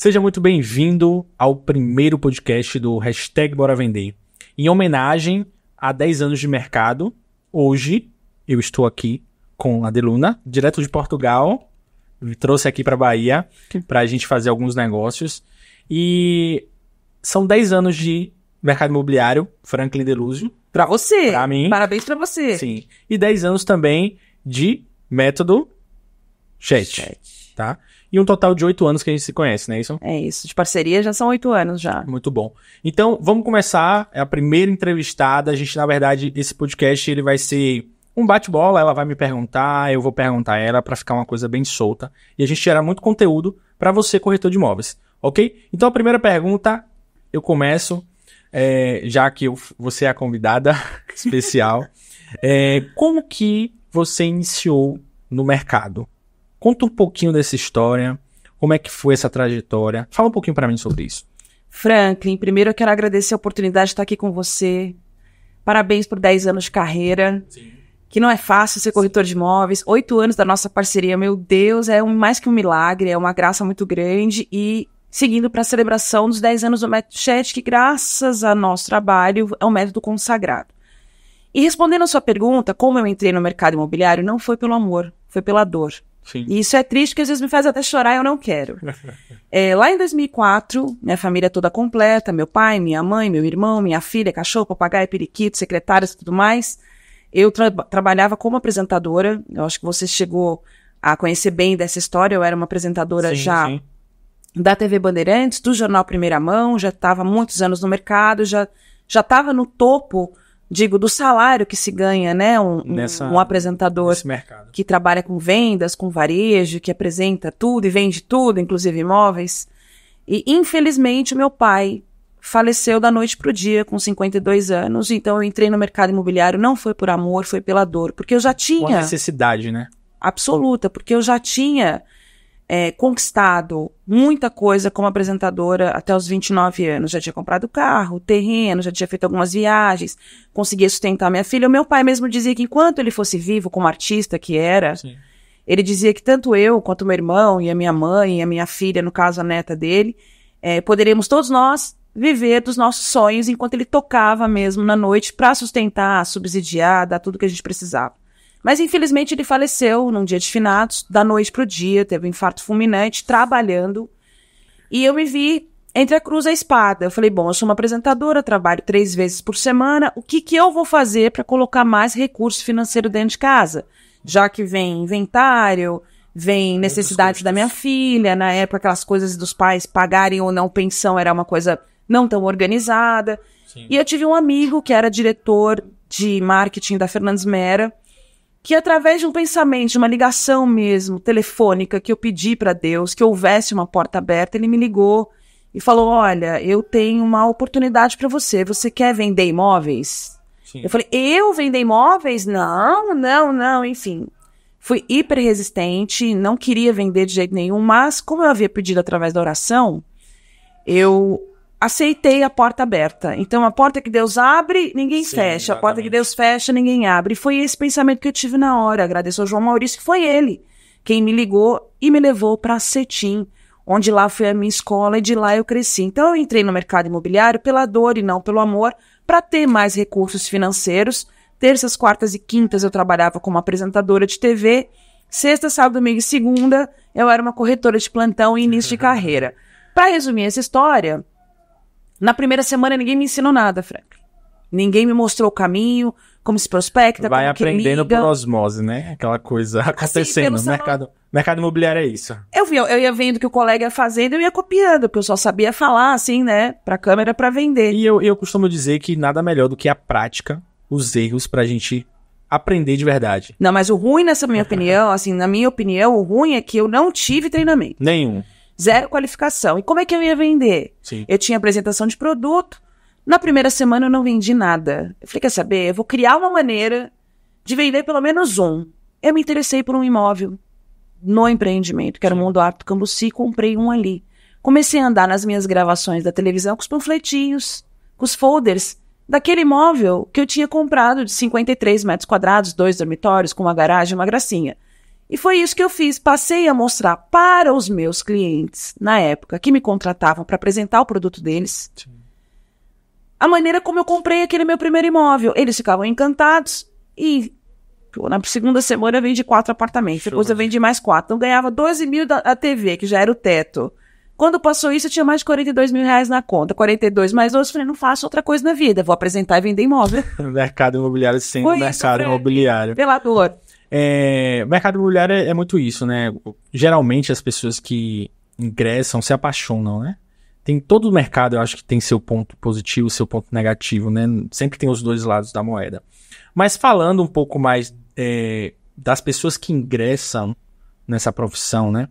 Seja muito bem-vindo ao primeiro podcast do Hashtag Bora Vender. Em homenagem a 10 anos de mercado, hoje eu estou aqui com a Deluna, direto de Portugal. Me trouxe aqui para Bahia para a gente fazer alguns negócios. E são 10 anos de mercado imobiliário, Franklin Deluzio. Para você. Para mim. Parabéns para você. Sim. E 10 anos também de método chat. chat. Tá? e um total de oito anos que a gente se conhece, né, isso? É isso. De parceria já são oito anos já. Muito bom. Então, vamos começar. É a primeira entrevistada. A gente, na verdade, esse podcast ele vai ser um bate-bola. Ela vai me perguntar, eu vou perguntar a ela para ficar uma coisa bem solta. E a gente gera muito conteúdo para você, corretor de imóveis. Ok? Então, a primeira pergunta, eu começo, é, já que eu, você é a convidada especial. é, como que você iniciou no mercado? Conta um pouquinho dessa história, como é que foi essa trajetória. Fala um pouquinho para mim sobre isso. Franklin, primeiro eu quero agradecer a oportunidade de estar aqui com você. Parabéns por 10 anos de carreira. Sim. Que não é fácil ser corretor de imóveis. Oito anos da nossa parceria, meu Deus, é um, mais que um milagre, é uma graça muito grande. E seguindo para a celebração dos 10 anos do Método Chat, que graças ao nosso trabalho é um método consagrado. E respondendo a sua pergunta, como eu entrei no mercado imobiliário, não foi pelo amor, foi pela dor. Sim. E isso é triste, porque às vezes me faz até chorar eu não quero. é, lá em 2004, minha família toda completa, meu pai, minha mãe, meu irmão, minha filha, cachorro, papagaio, periquito, secretárias e tudo mais. Eu tra trabalhava como apresentadora, eu acho que você chegou a conhecer bem dessa história, eu era uma apresentadora sim, já sim. da TV Bandeirantes, do jornal Primeira Mão, já estava muitos anos no mercado, já já estava no topo digo, do salário que se ganha, né? Um, Nessa, um apresentador que trabalha com vendas, com varejo, que apresenta tudo e vende tudo, inclusive imóveis. E infelizmente meu pai faleceu da noite para o dia com 52 anos, então eu entrei no mercado imobiliário não foi por amor, foi pela dor, porque eu já tinha. Uma necessidade, né? Absoluta, porque eu já tinha é, conquistado muita coisa como apresentadora até os 29 anos. Já tinha comprado carro, terreno, já tinha feito algumas viagens, conseguia sustentar minha filha. O meu pai mesmo dizia que enquanto ele fosse vivo, como artista que era, Sim. ele dizia que tanto eu quanto meu irmão e a minha mãe e a minha filha, no caso a neta dele, é, poderíamos todos nós viver dos nossos sonhos enquanto ele tocava mesmo na noite para sustentar, subsidiar, dar tudo que a gente precisava. Mas infelizmente ele faleceu num dia de finados, da noite para o dia, teve um infarto fulminante, trabalhando. E eu me vi entre a cruz e a espada. Eu falei, bom, eu sou uma apresentadora, trabalho três vezes por semana, o que, que eu vou fazer para colocar mais recurso financeiro dentro de casa? Já que vem inventário, vem necessidade da minha filha, na época aquelas coisas dos pais pagarem ou não pensão era uma coisa não tão organizada. Sim. E eu tive um amigo que era diretor de marketing da Fernandes Mera, que através de um pensamento, de uma ligação mesmo, telefônica, que eu pedi para Deus que houvesse uma porta aberta, ele me ligou e falou: Olha, eu tenho uma oportunidade para você. Você quer vender imóveis? Sim. Eu falei: Eu vender imóveis? Não, não, não. Enfim, fui hiper resistente, não queria vender de jeito nenhum, mas como eu havia pedido através da oração, eu aceitei a porta aberta. Então, a porta que Deus abre, ninguém Sim, fecha. Exatamente. A porta que Deus fecha, ninguém abre. E foi esse pensamento que eu tive na hora. Agradeço ao João Maurício, que foi ele quem me ligou e me levou para Cetim, onde lá foi a minha escola e de lá eu cresci. Então, eu entrei no mercado imobiliário pela dor e não pelo amor, para ter mais recursos financeiros. Terças, quartas e quintas eu trabalhava como apresentadora de TV. Sexta, sábado, domingo e segunda eu era uma corretora de plantão e início de carreira. Para resumir essa história, na primeira semana ninguém me ensinou nada, Frank. Ninguém me mostrou o caminho, como se prospecta, Vai como aprendendo por osmose, né? Aquela coisa acontecendo. Assim, mercado, mercado imobiliário é isso. Eu, vi, eu ia vendo o que o colega ia fazendo, eu ia copiando, porque eu só sabia falar, assim, né? Pra câmera, pra vender. E eu, eu costumo dizer que nada melhor do que a prática, os erros, pra gente aprender de verdade. Não, mas o ruim nessa minha opinião, assim, na minha opinião, o ruim é que eu não tive treinamento. Nenhum zero qualificação. E como é que eu ia vender? Sim. Eu tinha apresentação de produto. Na primeira semana eu não vendi nada. Eu falei, quer saber? Eu vou criar uma maneira de vender pelo menos um. Eu me interessei por um imóvel no empreendimento, que era o Mundo Arte Cambuci, comprei um ali. Comecei a andar nas minhas gravações da televisão com os panfletinhos, com os folders daquele imóvel que eu tinha comprado de 53 metros quadrados, dois dormitórios, com uma garagem, uma gracinha. E foi isso que eu fiz. Passei a mostrar para os meus clientes, na época, que me contratavam para apresentar o produto deles, Sim. a maneira como eu comprei aquele meu primeiro imóvel. Eles ficavam encantados e na segunda semana eu vendi quatro apartamentos, Show. depois eu vendi mais quatro. Então ganhava 12 mil da a TV, que já era o teto. Quando passou isso, eu tinha mais de 42 mil reais na conta. 42 mais 12, falei, não faço outra coisa na vida, vou apresentar e vender imóvel. mercado imobiliário sendo mercado isso, imobiliário. Pela dor. É, mercado imobiliário é, é muito isso, né? Geralmente as pessoas que ingressam se apaixonam, né? Tem todo o mercado, eu acho que tem seu ponto positivo, seu ponto negativo, né? Sempre tem os dois lados da moeda. Mas falando um pouco mais é, das pessoas que ingressam nessa profissão, né?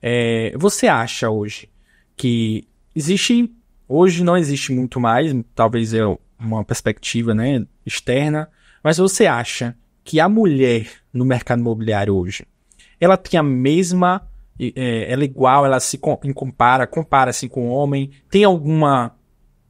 É, você acha hoje que existe. Hoje não existe muito mais, talvez é uma perspectiva né, externa, mas você acha que a mulher no mercado imobiliário hoje? Ela tem a mesma. É, ela é igual, ela se compara, compara-se assim com o homem. Tem alguma.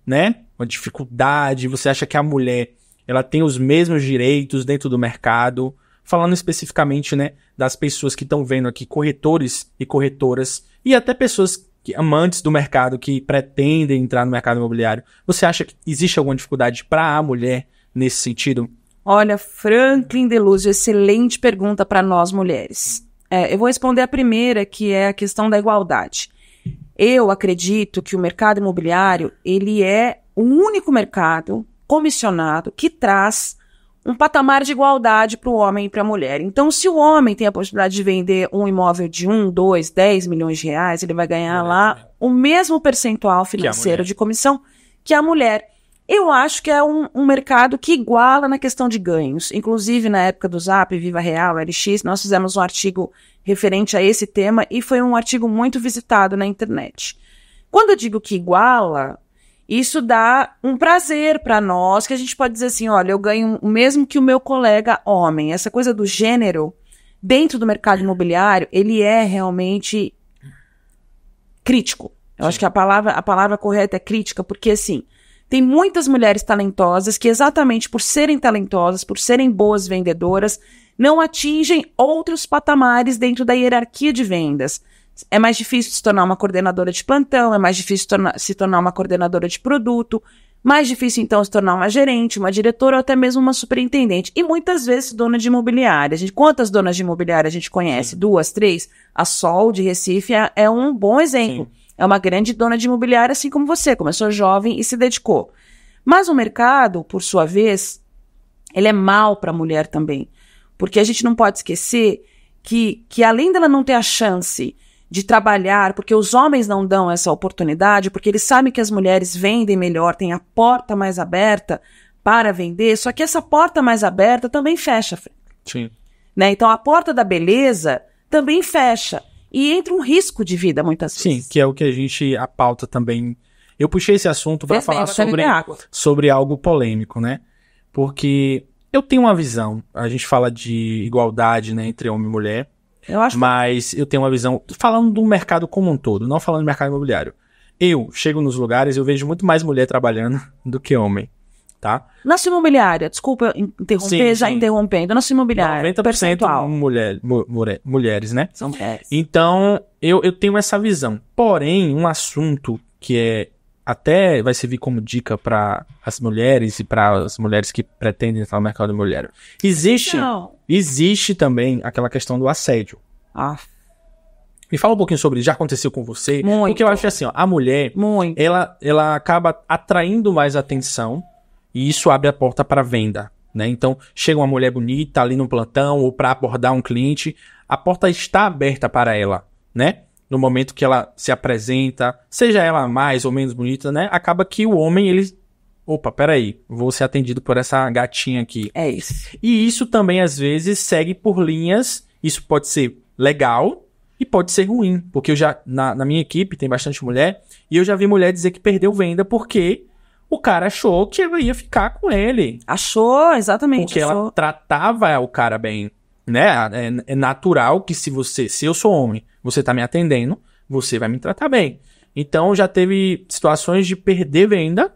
né? Uma dificuldade? Você acha que a mulher ela tem os mesmos direitos dentro do mercado? Falando especificamente, né? Das pessoas que estão vendo aqui, corretores e corretoras, e até pessoas amantes do mercado que pretendem entrar no mercado imobiliário, você acha que existe alguma dificuldade para a mulher nesse sentido? Olha, Franklin Deluzio, excelente pergunta para nós mulheres. É, eu vou responder a primeira, que é a questão da igualdade. Eu acredito que o mercado imobiliário ele é o único mercado comissionado que traz um patamar de igualdade para o homem e para a mulher. Então, se o homem tem a possibilidade de vender um imóvel de um, dois, 10 milhões de reais, ele vai ganhar lá o mesmo percentual financeiro de comissão que a mulher. Eu acho que é um, um, mercado que iguala na questão de ganhos. Inclusive, na época do Zap, Viva Real, LX, nós fizemos um artigo referente a esse tema e foi um artigo muito visitado na internet. Quando eu digo que iguala, isso dá um prazer para nós, que a gente pode dizer assim: olha, eu ganho o mesmo que o meu colega homem. Essa coisa do gênero, dentro do mercado imobiliário, ele é realmente crítico. Eu Sim. acho que a palavra, a palavra correta é crítica, porque assim tem muitas mulheres talentosas que, exatamente por serem talentosas, por serem boas vendedoras, não atingem outros patamares dentro da hierarquia de vendas. É mais difícil se tornar uma coordenadora de plantão, é mais difícil se tornar uma coordenadora de produto, mais difícil então se tornar uma gerente, uma diretora ou até mesmo uma superintendente. E muitas vezes dona de imobiliária. Gente, quantas donas de imobiliária a gente conhece? Sim. Duas, três? A Sol de Recife é, é um bom exemplo. Sim é uma grande dona de imobiliária, assim como você, começou jovem e se dedicou. Mas o mercado, por sua vez, ele é mal para a mulher também. Porque a gente não pode esquecer que, que, além dela não ter a chance de trabalhar, porque os homens não dão essa oportunidade, porque eles sabem que as mulheres vendem melhor, têm a porta mais aberta para vender, só que essa porta mais aberta também fecha. Sim. Né? Então, a porta da beleza também fecha e entra um risco de vida muitas vezes. Sim, que é o que a gente a pauta também. Eu puxei esse assunto para falar sobre sobre algo polêmico, né? Porque eu tenho uma visão. A gente fala de igualdade, né, entre homem e mulher. Eu acho. Mas eu tenho uma visão falando do mercado como um todo, não falando do mercado imobiliário. Eu chego nos lugares, eu vejo muito mais mulher trabalhando do que homem tá? imobiliária, desculpa interromper, sim, já interrompendo. Nossa imobiliária, 90% percentual. Mulher, mulher, mulheres, né? São mulheres. Então, eu, eu tenho essa visão. Porém, um assunto que é até vai servir como dica para as mulheres e para as mulheres que pretendem entrar no mercado imobiliário. Existe, existe também aquela questão do assédio. Ah. Me fala um pouquinho sobre isso. Já aconteceu com você? Muito. Porque eu acho assim, ó, a mulher, Muito. ela ela acaba atraindo mais atenção e isso abre a porta para venda. Né? Então, chega uma mulher bonita ali no plantão ou para abordar um cliente, a porta está aberta para ela, né? No momento que ela se apresenta, seja ela mais ou menos bonita, né? Acaba que o homem, ele. Opa, peraí, vou ser atendido por essa gatinha aqui. É isso. E isso também, às vezes, segue por linhas. Isso pode ser legal e pode ser ruim. Porque eu já. Na, na minha equipe tem bastante mulher. E eu já vi mulher dizer que perdeu venda porque o cara achou que ela ia ficar com ele. Achou, exatamente. Porque achou. ela tratava o cara bem, né? É, é, natural que se você, se eu sou homem, você tá me atendendo, você vai me tratar bem. Então já teve situações de perder venda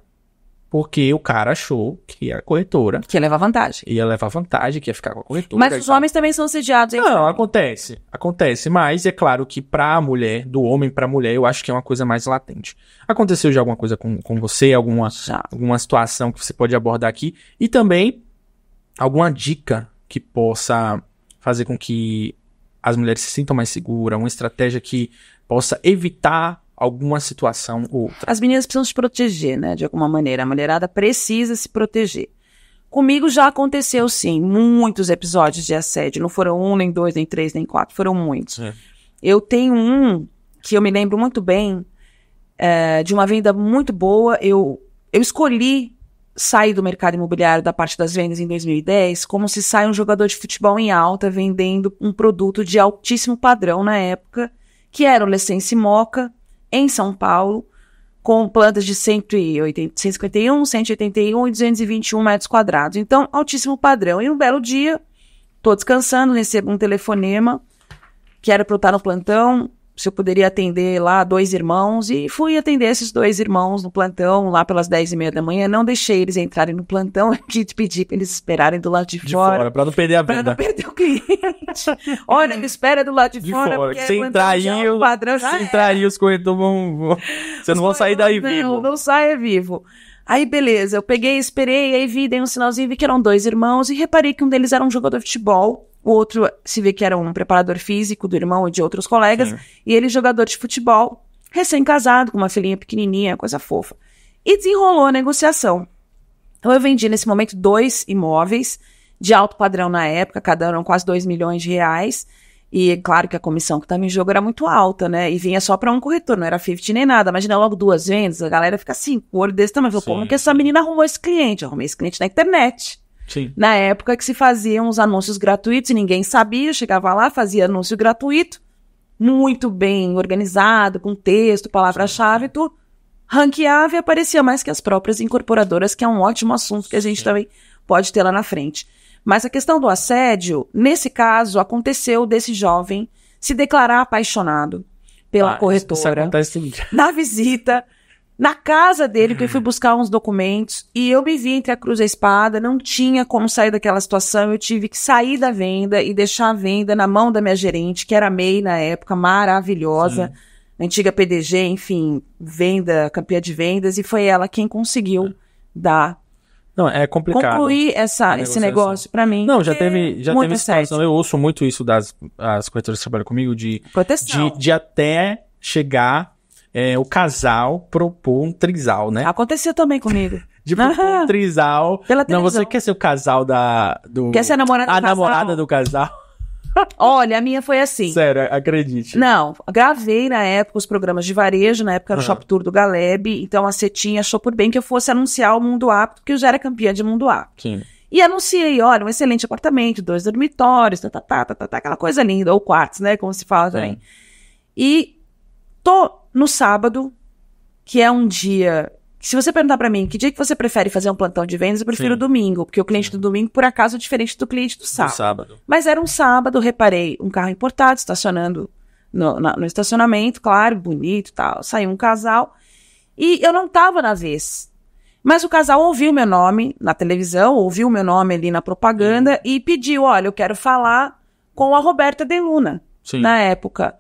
porque o cara achou que a corretora. Que ia levar vantagem. Ia levar vantagem, que ia ficar com a corretora. Mas os homens também são sediados, hein? Não, acontece. Acontece. Mas é claro que pra mulher, do homem pra mulher, eu acho que é uma coisa mais latente. Aconteceu já alguma coisa com, com você? Alguma, já. alguma situação que você pode abordar aqui? E também, alguma dica que possa fazer com que as mulheres se sintam mais seguras? Uma estratégia que possa evitar alguma situação ou outra. As meninas precisam se proteger, né? De alguma maneira. A mulherada precisa se proteger. Comigo já aconteceu, sim, muitos episódios de assédio. Não foram um, nem dois, nem três, nem quatro, foram muitos. É. Eu tenho um que eu me lembro muito bem, é, de uma venda muito boa. Eu, eu escolhi sair do mercado imobiliário da parte das vendas em 2010 como se sai um jogador de futebol em alta vendendo um produto de altíssimo padrão na época, que era o Lessense Moca, em São Paulo, com plantas de 180, 151, 181 e 221 metros quadrados. Então, altíssimo padrão. E um belo dia, estou descansando, recebo um telefonema que era para eu estar no plantão, se eu poderia atender lá dois irmãos e fui atender esses dois irmãos no plantão lá pelas dez e meia da manhã. Não deixei eles entrarem no plantão, a gente pedi para eles esperarem do lado de, de fora. fora para não perder a venda. Para não perder o cliente. Olha, me espera do lado de, de fora. fora. Se entrar aí, o é padrão já se é. entrar aí, os corretores vão, vão... Você não vão sair daí não, vivo. Não saia vivo. Aí, beleza, eu peguei, esperei, aí vi, dei um sinalzinho, vi que eram dois irmãos e reparei que um deles era um jogador de futebol, o outro se vê que era um preparador físico do irmão e de outros colegas, Sim. e ele jogador de futebol, recém-casado, com uma filhinha pequenininha, coisa fofa. E desenrolou a negociação. Então, eu vendi nesse momento dois imóveis de alto padrão na época, cada um quase 2 milhões de reais. E é claro que a comissão que estava em jogo era muito alta, né? E vinha só para um corretor, não era 50 nem nada. Imagina logo duas vendas, a galera fica assim, com o olho desse também. Falou, como que essa menina arrumou esse cliente? Eu arrumei esse cliente na internet. Sim. Na época que se faziam os anúncios gratuitos e ninguém sabia, eu chegava lá, fazia anúncio gratuito, muito bem organizado, com texto, palavra-chave e tudo. Ranqueava e aparecia mais que as próprias incorporadoras, que é um ótimo assunto que a gente Sim. também pode ter lá na frente. Mas a questão do assédio, nesse caso, aconteceu desse jovem se declarar apaixonado pela ah, corretora. Acontece... Na visita, na casa dele, que eu fui buscar uns documentos, e eu me vi entre a cruz e a espada, não tinha como sair daquela situação, eu tive que sair da venda e deixar a venda na mão da minha gerente, que era MEI na época, maravilhosa, antiga PDG, enfim, venda, campeã de vendas, e foi ela quem conseguiu é. dar não, é complicado. Concluir essa, esse negócio é assim. para mim. Não, já teve, já teve situação. Eu ouço muito isso das as corretoras que trabalham comigo de Proteção. de, de até chegar é, o casal propor um trisal, né? Aconteceu também comigo. de propor um trisal. Pela não, você quer ser o casal da do Quer ser a namorada do a casal. namorada do casal. Olha, a minha foi assim. Sério, acredite. Não, gravei na época os programas de varejo, na época era o uhum. Shop Tour do Galeb, então a Cetinha achou por bem que eu fosse anunciar o Mundo Apto, porque eu já era campeã de Mundo Apto. Sim. E anunciei, olha, um excelente apartamento, dois dormitórios, tá, tá, tá, tá, tá, tá aquela coisa linda, ou quartos, né, como se fala também. E tô no sábado, que é um dia se você perguntar para mim que dia que você prefere fazer um plantão de vendas, eu prefiro Sim. domingo, porque o cliente do domingo, por acaso, é diferente do cliente do sábado. sábado. Mas era um sábado, reparei um carro importado estacionando no, na, no estacionamento, claro, bonito tal. Saiu um casal e eu não tava na vez. Mas o casal ouviu meu nome na televisão, ouviu meu nome ali na propaganda Sim. e pediu: olha, eu quero falar com a Roberta De Luna Sim. na época.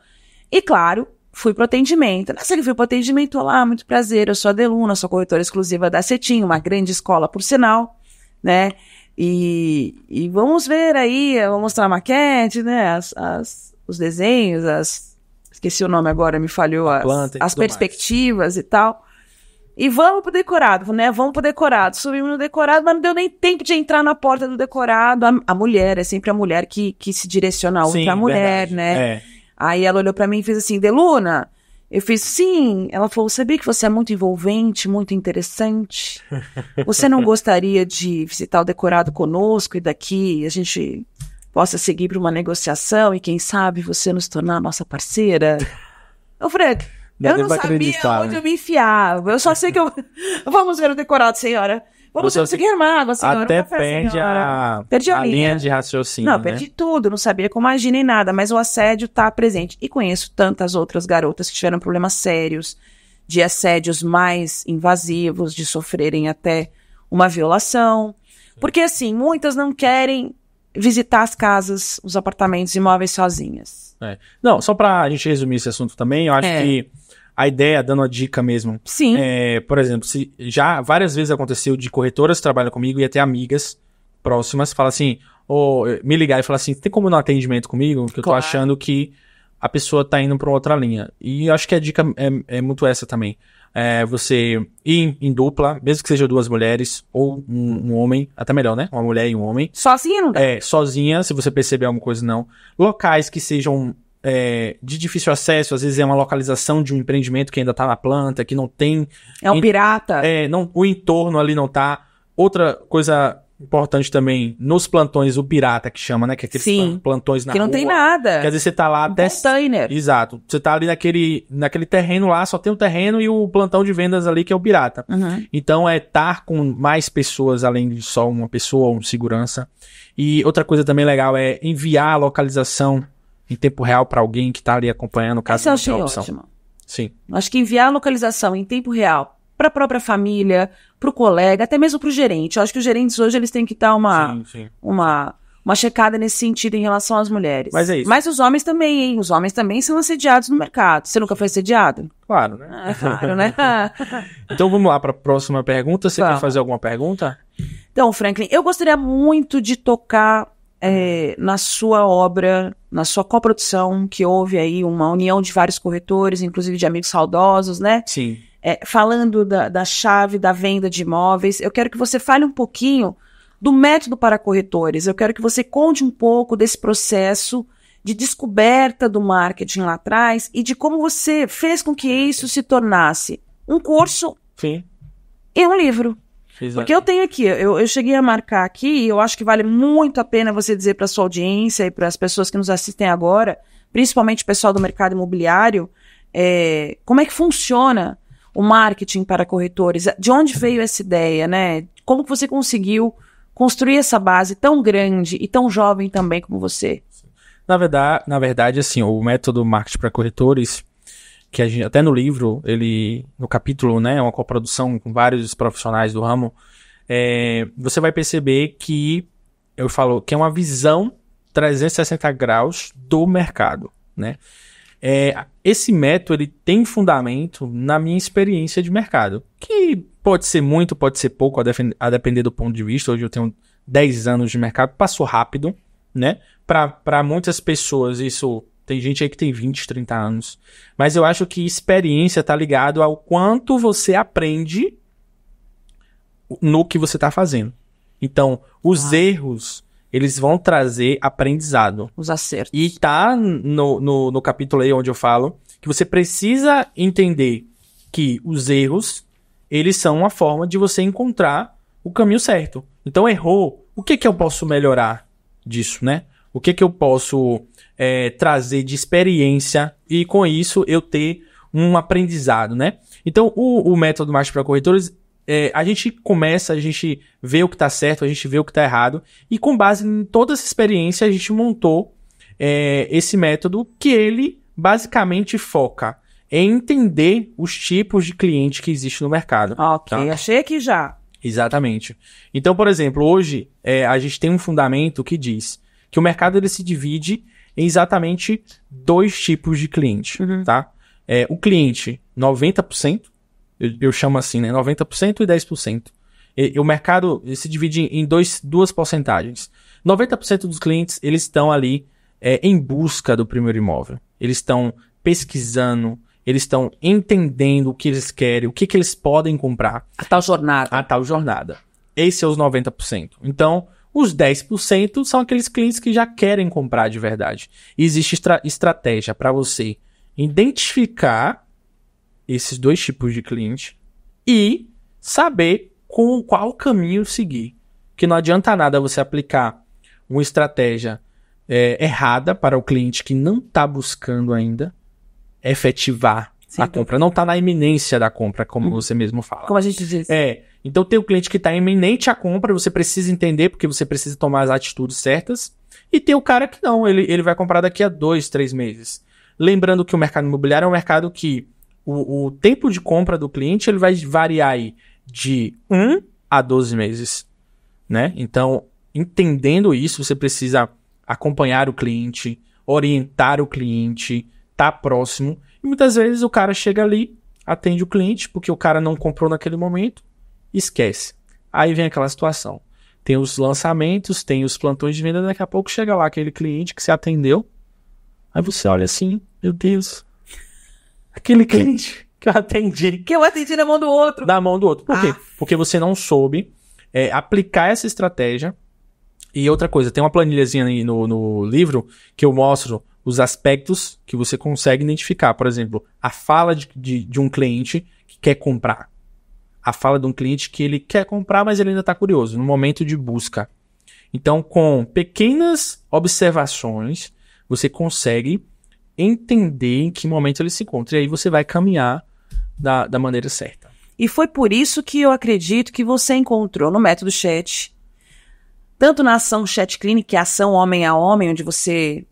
E claro, fui pro atendimento. Nessa que fui pro atendimento, olá, muito prazer, eu sou a Deluna, sou corretora exclusiva da Cetim, uma grande escola, por sinal, né? E, e vamos ver aí, eu vou mostrar a maquete, né? As, as, os desenhos, as. Esqueci o nome agora, me falhou. as, planta as perspectivas mais. e tal. E vamos pro decorado, né? Vamos pro decorado. Subimos no decorado, mas não deu nem tempo de entrar na porta do decorado. A, a mulher, é sempre a mulher que, que se direciona a outra Sim, mulher, verdade. né? É. Aí ela olhou para mim e fez assim: Deluna. Eu fiz sim. Ela falou: sabia que você é muito envolvente, muito interessante. Você não gostaria de visitar o decorado conosco e daqui a gente possa seguir para uma negociação e quem sabe você nos tornar nossa parceira? Ô, Fred, eu não sabia onde né? eu me enfiava. Eu só sei que eu. Vamos ver o decorado, senhora. Vamos você conseguir armado, uma senhora, Até café, perde a, perdi a, a linha. linha. de raciocínio. Não, né? perdi tudo, não sabia como agir nem nada, mas o assédio tá presente. E conheço tantas outras garotas que tiveram problemas sérios de assédios mais invasivos, de sofrerem até uma violação. Porque, assim, muitas não querem visitar as casas, os apartamentos imóveis sozinhas. É. Não, só pra gente resumir esse assunto também, eu acho é. que a ideia, dando a dica mesmo. Sim. É, por exemplo, se já várias vezes aconteceu de corretoras que trabalham comigo e até amigas próximas falam assim, ou eh", me ligar e falar assim, tem como não atendimento comigo? Porque claro. eu tô achando que a pessoa tá indo para outra linha. E acho que a dica é, é muito essa também. É você ir em, dupla, mesmo que seja duas mulheres ou um, um, homem, até melhor, né? Uma mulher e um homem. Sozinha não dá. É, sozinha, se você perceber alguma coisa, não. Locais que sejam é, de difícil acesso, às vezes é uma localização de um empreendimento que ainda está na planta, que não tem. É um pirata. É, não, o entorno ali não tá. Outra coisa importante também, nos plantões, o pirata que chama, né? Que é aqueles Sim, plantões na que não rua, tem nada. Quer dizer, você tá lá até. Container. Exato. Você tá ali naquele, naquele terreno lá, só tem o um terreno e o plantão de vendas ali que é o pirata. Uhum. Então é estar com mais pessoas, além de só uma pessoa, um segurança. E outra coisa também legal é enviar a localização em tempo real para alguém que está ali acompanhando o caso. Isso eu achei ótimo. Sim. Acho que enviar a localização em tempo real para a própria família, para o colega, até mesmo para o gerente. Eu acho que os gerentes hoje eles têm que dar uma, sim, sim. uma uma checada nesse sentido em relação às mulheres. Mas é isso. Mas os homens também, hein? Os homens também são assediados no mercado. Você nunca foi assediado? Claro, né? Ah, claro, né? então vamos lá para a próxima pergunta. Você quer fazer alguma pergunta? Então, Franklin, eu gostaria muito de tocar é, na sua obra, na sua coprodução, que houve aí uma união de vários corretores, inclusive de amigos saudosos, né? Sim. É, falando da, da chave da venda de imóveis, eu quero que você fale um pouquinho do método para corretores. Eu quero que você conte um pouco desse processo de descoberta do marketing lá atrás e de como você fez com que isso se tornasse um curso Sim. e um livro. Exato. Porque eu tenho aqui, eu, eu cheguei a marcar aqui, e eu acho que vale muito a pena você dizer para sua audiência e para as pessoas que nos assistem agora, principalmente o pessoal do mercado imobiliário, é, como é que funciona o marketing para corretores? De onde veio essa ideia, né? Como você conseguiu construir essa base tão grande e tão jovem também como você? Na verdade, na verdade assim, o método marketing para corretores que gente, até no livro, ele no capítulo, né, é uma coprodução com vários profissionais do ramo, é, você vai perceber que eu falo que é uma visão 360 graus do mercado, né? É, esse método ele tem fundamento na minha experiência de mercado, que pode ser muito, pode ser pouco, a, a depender do ponto de vista. Hoje eu tenho 10 anos de mercado, passou rápido, né? Para muitas pessoas isso tem gente aí que tem 20, 30 anos. Mas eu acho que experiência tá ligado ao quanto você aprende no que você tá fazendo. Então, os ah. erros, eles vão trazer aprendizado. Os acertos. E tá no, no, no capítulo aí onde eu falo que você precisa entender que os erros, eles são uma forma de você encontrar o caminho certo. Então, errou. O que que eu posso melhorar disso, né? o que, que eu posso é, trazer de experiência e com isso eu ter um aprendizado, né? Então, o, o método mais para corretores, é, a gente começa, a gente vê o que está certo, a gente vê o que está errado, e com base em toda essa experiência, a gente montou é, esse método que ele basicamente foca em entender os tipos de cliente que existe no mercado. Ah, ok, tá? achei que já. Exatamente. Então, por exemplo, hoje é, a gente tem um fundamento que diz que o mercado ele se divide em exatamente dois tipos de cliente, uhum. tá? É, o cliente, 90%, eu, eu, chamo assim, né? 90% e 10%. E, e o mercado se divide em dois, duas porcentagens. 90% dos clientes, eles estão ali é, em busca do primeiro imóvel. Eles estão pesquisando, eles estão entendendo o que eles querem, o que, que eles podem comprar. A tal jornada. A tal jornada. Esse é os 90%. Então, os 10% são aqueles clientes que já querem comprar de verdade. E existe estra estratégia para você identificar esses dois tipos de cliente e saber com qual caminho seguir. Que não adianta nada você aplicar uma estratégia é, errada para o cliente que não está buscando ainda efetivar Sim, a compra. Não está na iminência da compra, como hum. você mesmo fala. Como a gente diz. É, então tem o cliente que está iminente à compra, você precisa entender, porque você precisa tomar as atitudes certas. E tem o cara que não, ele, ele vai comprar daqui a dois, três meses. Lembrando que o mercado imobiliário é um mercado que o, o tempo de compra do cliente ele vai variar aí de 1 a 12 meses. Né? Então, entendendo isso, você precisa acompanhar o cliente, orientar o cliente, tá próximo. E muitas vezes o cara chega ali, atende o cliente, porque o cara não comprou naquele momento, esquece. Aí vem aquela situação. Tem os lançamentos, tem os plantões de venda, daqui a pouco chega lá aquele cliente que se atendeu. Aí você olha assim, meu Deus. Aquele cliente que eu atendi. Que eu atendi na mão do outro. Na mão do outro. Por ah. quê? Porque você não soube é, aplicar essa estratégia. E outra coisa, tem uma planilhazinha aí no, no livro que eu mostro os aspectos que você consegue identificar. Por exemplo, a fala de, de, de um cliente que quer comprar a fala de um cliente que ele quer comprar, mas ele ainda está curioso, no momento de busca. Então, com pequenas observações, você consegue entender em que momento ele se encontra. E aí você vai caminhar da, da maneira certa. E foi por isso que eu acredito que você encontrou no método chat, tanto na ação chat clinic, que é a ação homem a homem, onde você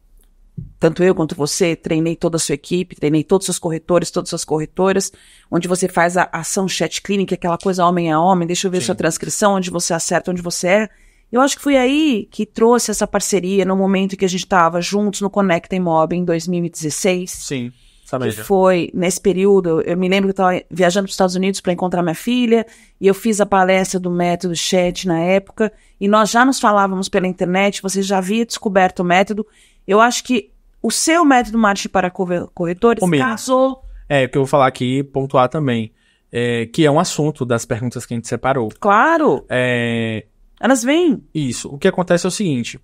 tanto eu quanto você, treinei toda a sua equipe, treinei todos os seus corretores, todas as suas corretoras, onde você faz a ação chat clinic, é aquela coisa homem a é homem, deixa eu ver Sim. sua transcrição, onde você acerta, onde você erra. É. Eu acho que foi aí que trouxe essa parceria no momento que a gente estava juntos no Conecta Mob em 2016. Sim. Que foi nesse período, eu me lembro que eu estava viajando para os Estados Unidos para encontrar minha filha, e eu fiz a palestra do método chat na época, e nós já nos falávamos pela internet, você já havia descoberto o método, eu acho que o seu método marketing para corretores Combina. casou. É, o que eu vou falar aqui pontuar também. É, que é um assunto das perguntas que a gente separou. Claro! É... Elas vêm. Isso. O que acontece é o seguinte.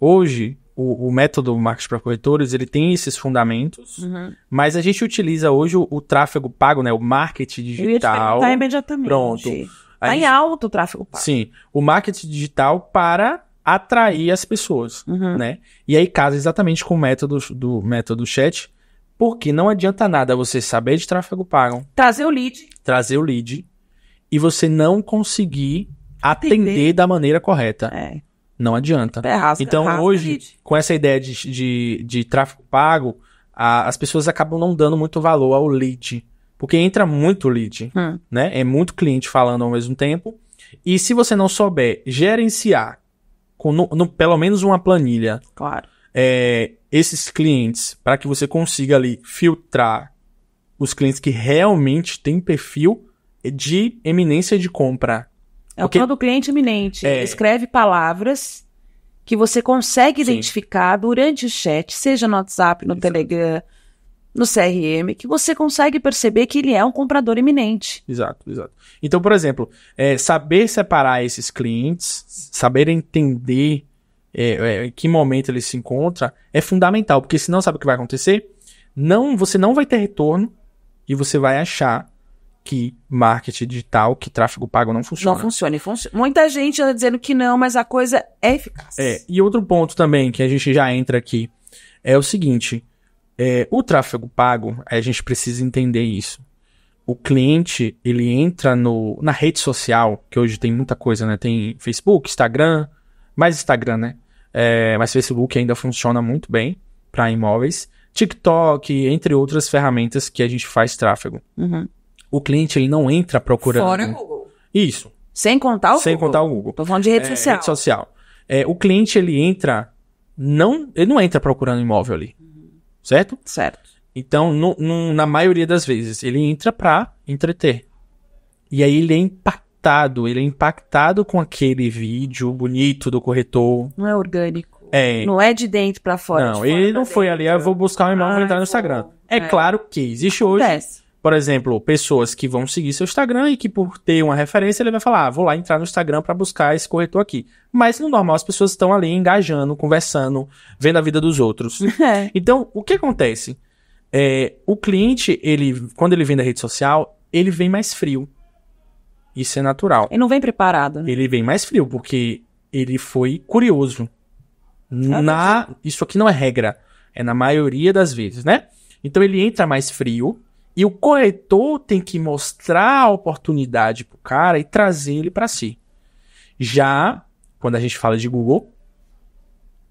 Hoje, o, o método marketing para corretores, ele tem esses fundamentos, uhum. mas a gente utiliza hoje o, o, tráfego pago, né? O marketing digital. Eu imediatamente. Pronto. Tá gente... em alto o tráfego pago. Sim. O marketing digital para atrair as pessoas, uhum. né? E aí casa exatamente com o método do método chat, porque não adianta nada você saber de tráfego pago, trazer o lead, trazer o lead e você não conseguir atender, da maneira correta. É. Não adianta. então hoje, lead. com essa ideia de, de, de tráfego pago, a, as pessoas acabam não dando muito valor ao lead, porque entra muito lead, hum. né? É muito cliente falando ao mesmo tempo. E se você não souber gerenciar com no, no, pelo menos uma planilha. Claro. É, esses clientes, para que você consiga ali filtrar os clientes que realmente têm perfil de eminência de compra. É o plano do cliente eminente. É... Escreve palavras que você consegue Sim. identificar durante o chat, seja no WhatsApp, no Exato. Telegram, no CRM que você consegue perceber que ele é um comprador iminente. Exato, exato. Então, por exemplo, é, saber separar esses clientes, saber entender é, é, em que momento ele se encontra, é fundamental, porque senão sabe o que vai acontecer? Não, você não vai ter retorno e você vai achar que marketing digital, que tráfego pago não funciona. Não funciona, e funciona. Muita gente anda dizendo que não, mas a coisa é eficaz. É, e outro ponto também que a gente já entra aqui é o seguinte, é, o tráfego pago, a gente precisa entender isso. O cliente, ele entra no, na rede social, que hoje tem muita coisa, né? Tem Facebook, Instagram, mais Instagram, né? É, mas Facebook ainda funciona muito bem para imóveis. TikTok, entre outras ferramentas que a gente faz tráfego. Uhum. O cliente, ele não entra procurando. Fora o Google. Isso. Sem contar o Sem Google. contar o Google. Tô falando de rede é, social. Rede social. É, o cliente, ele entra não, ele não entra procurando imóvel ali certo? Certo. Então, no, no, na maioria das vezes, ele entra pra entreter. E aí ele é impactado, ele é impactado com aquele vídeo bonito do corretor. Não é orgânico. É. Não é de dentro para fora. Não, fora ele não foi dentro. ali, ah, vou buscar um irmão pra entrar no ah, Instagram. É, é, claro que existe hoje. Acontece. Por exemplo, pessoas que vão seguir seu Instagram e que por ter uma referência ele vai falar, ah, vou lá entrar no Instagram para buscar esse corretor aqui. Mas no normal as pessoas estão ali engajando, conversando, vendo a vida dos outros. É. Então, o que acontece? É, o cliente, ele, quando ele vem da rede social, ele vem mais frio. Isso é natural. Ele não vem preparado. Né? Ele vem mais frio, porque ele foi curioso. Ah, na... Isso aqui não é regra. É na maioria das vezes, né? Então ele entra mais frio e o corretor tem que mostrar a oportunidade para o cara e trazer ele para si. Já quando a gente fala de Google,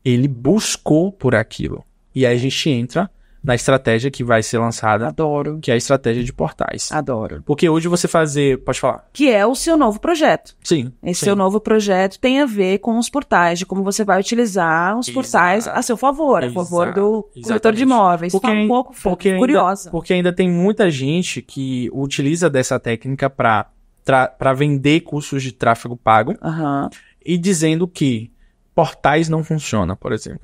ele buscou por aquilo. E aí a gente entra na estratégia que vai ser lançada. Adoro. Que é a estratégia de portais. Adoro. Porque hoje você fazer. Pode falar. Que é o seu novo projeto. Sim. Esse sim. seu novo projeto tem a ver com os portais, de como você vai utilizar os Exato. portais a seu favor, a favor do corretor de imóveis. Porque, Tô um pouco porque ainda, curiosa. porque ainda tem muita gente que utiliza dessa técnica para para vender cursos de tráfego pago uhum. e dizendo que portais não funcionam, por exemplo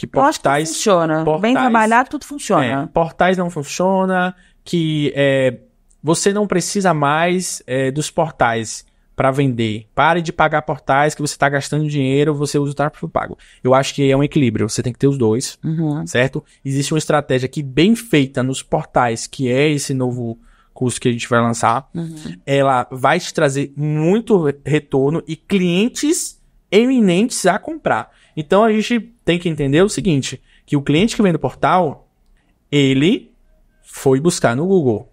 que portais. Que funciona. Portais, Bem trabalhado, tudo funciona. É, portais não funciona, que é, você não precisa mais é, dos portais para vender. Pare de pagar portais que você está gastando dinheiro, você usa o tráfego pago. Eu acho que é um equilíbrio, você tem que ter os dois, uhum. certo? Existe uma estratégia que bem feita nos portais, que é esse novo curso que a gente vai lançar, uhum. ela vai te trazer muito retorno e clientes eminentes a comprar. Então a gente tem que entender o seguinte, que o cliente que vem do portal, ele foi buscar no Google,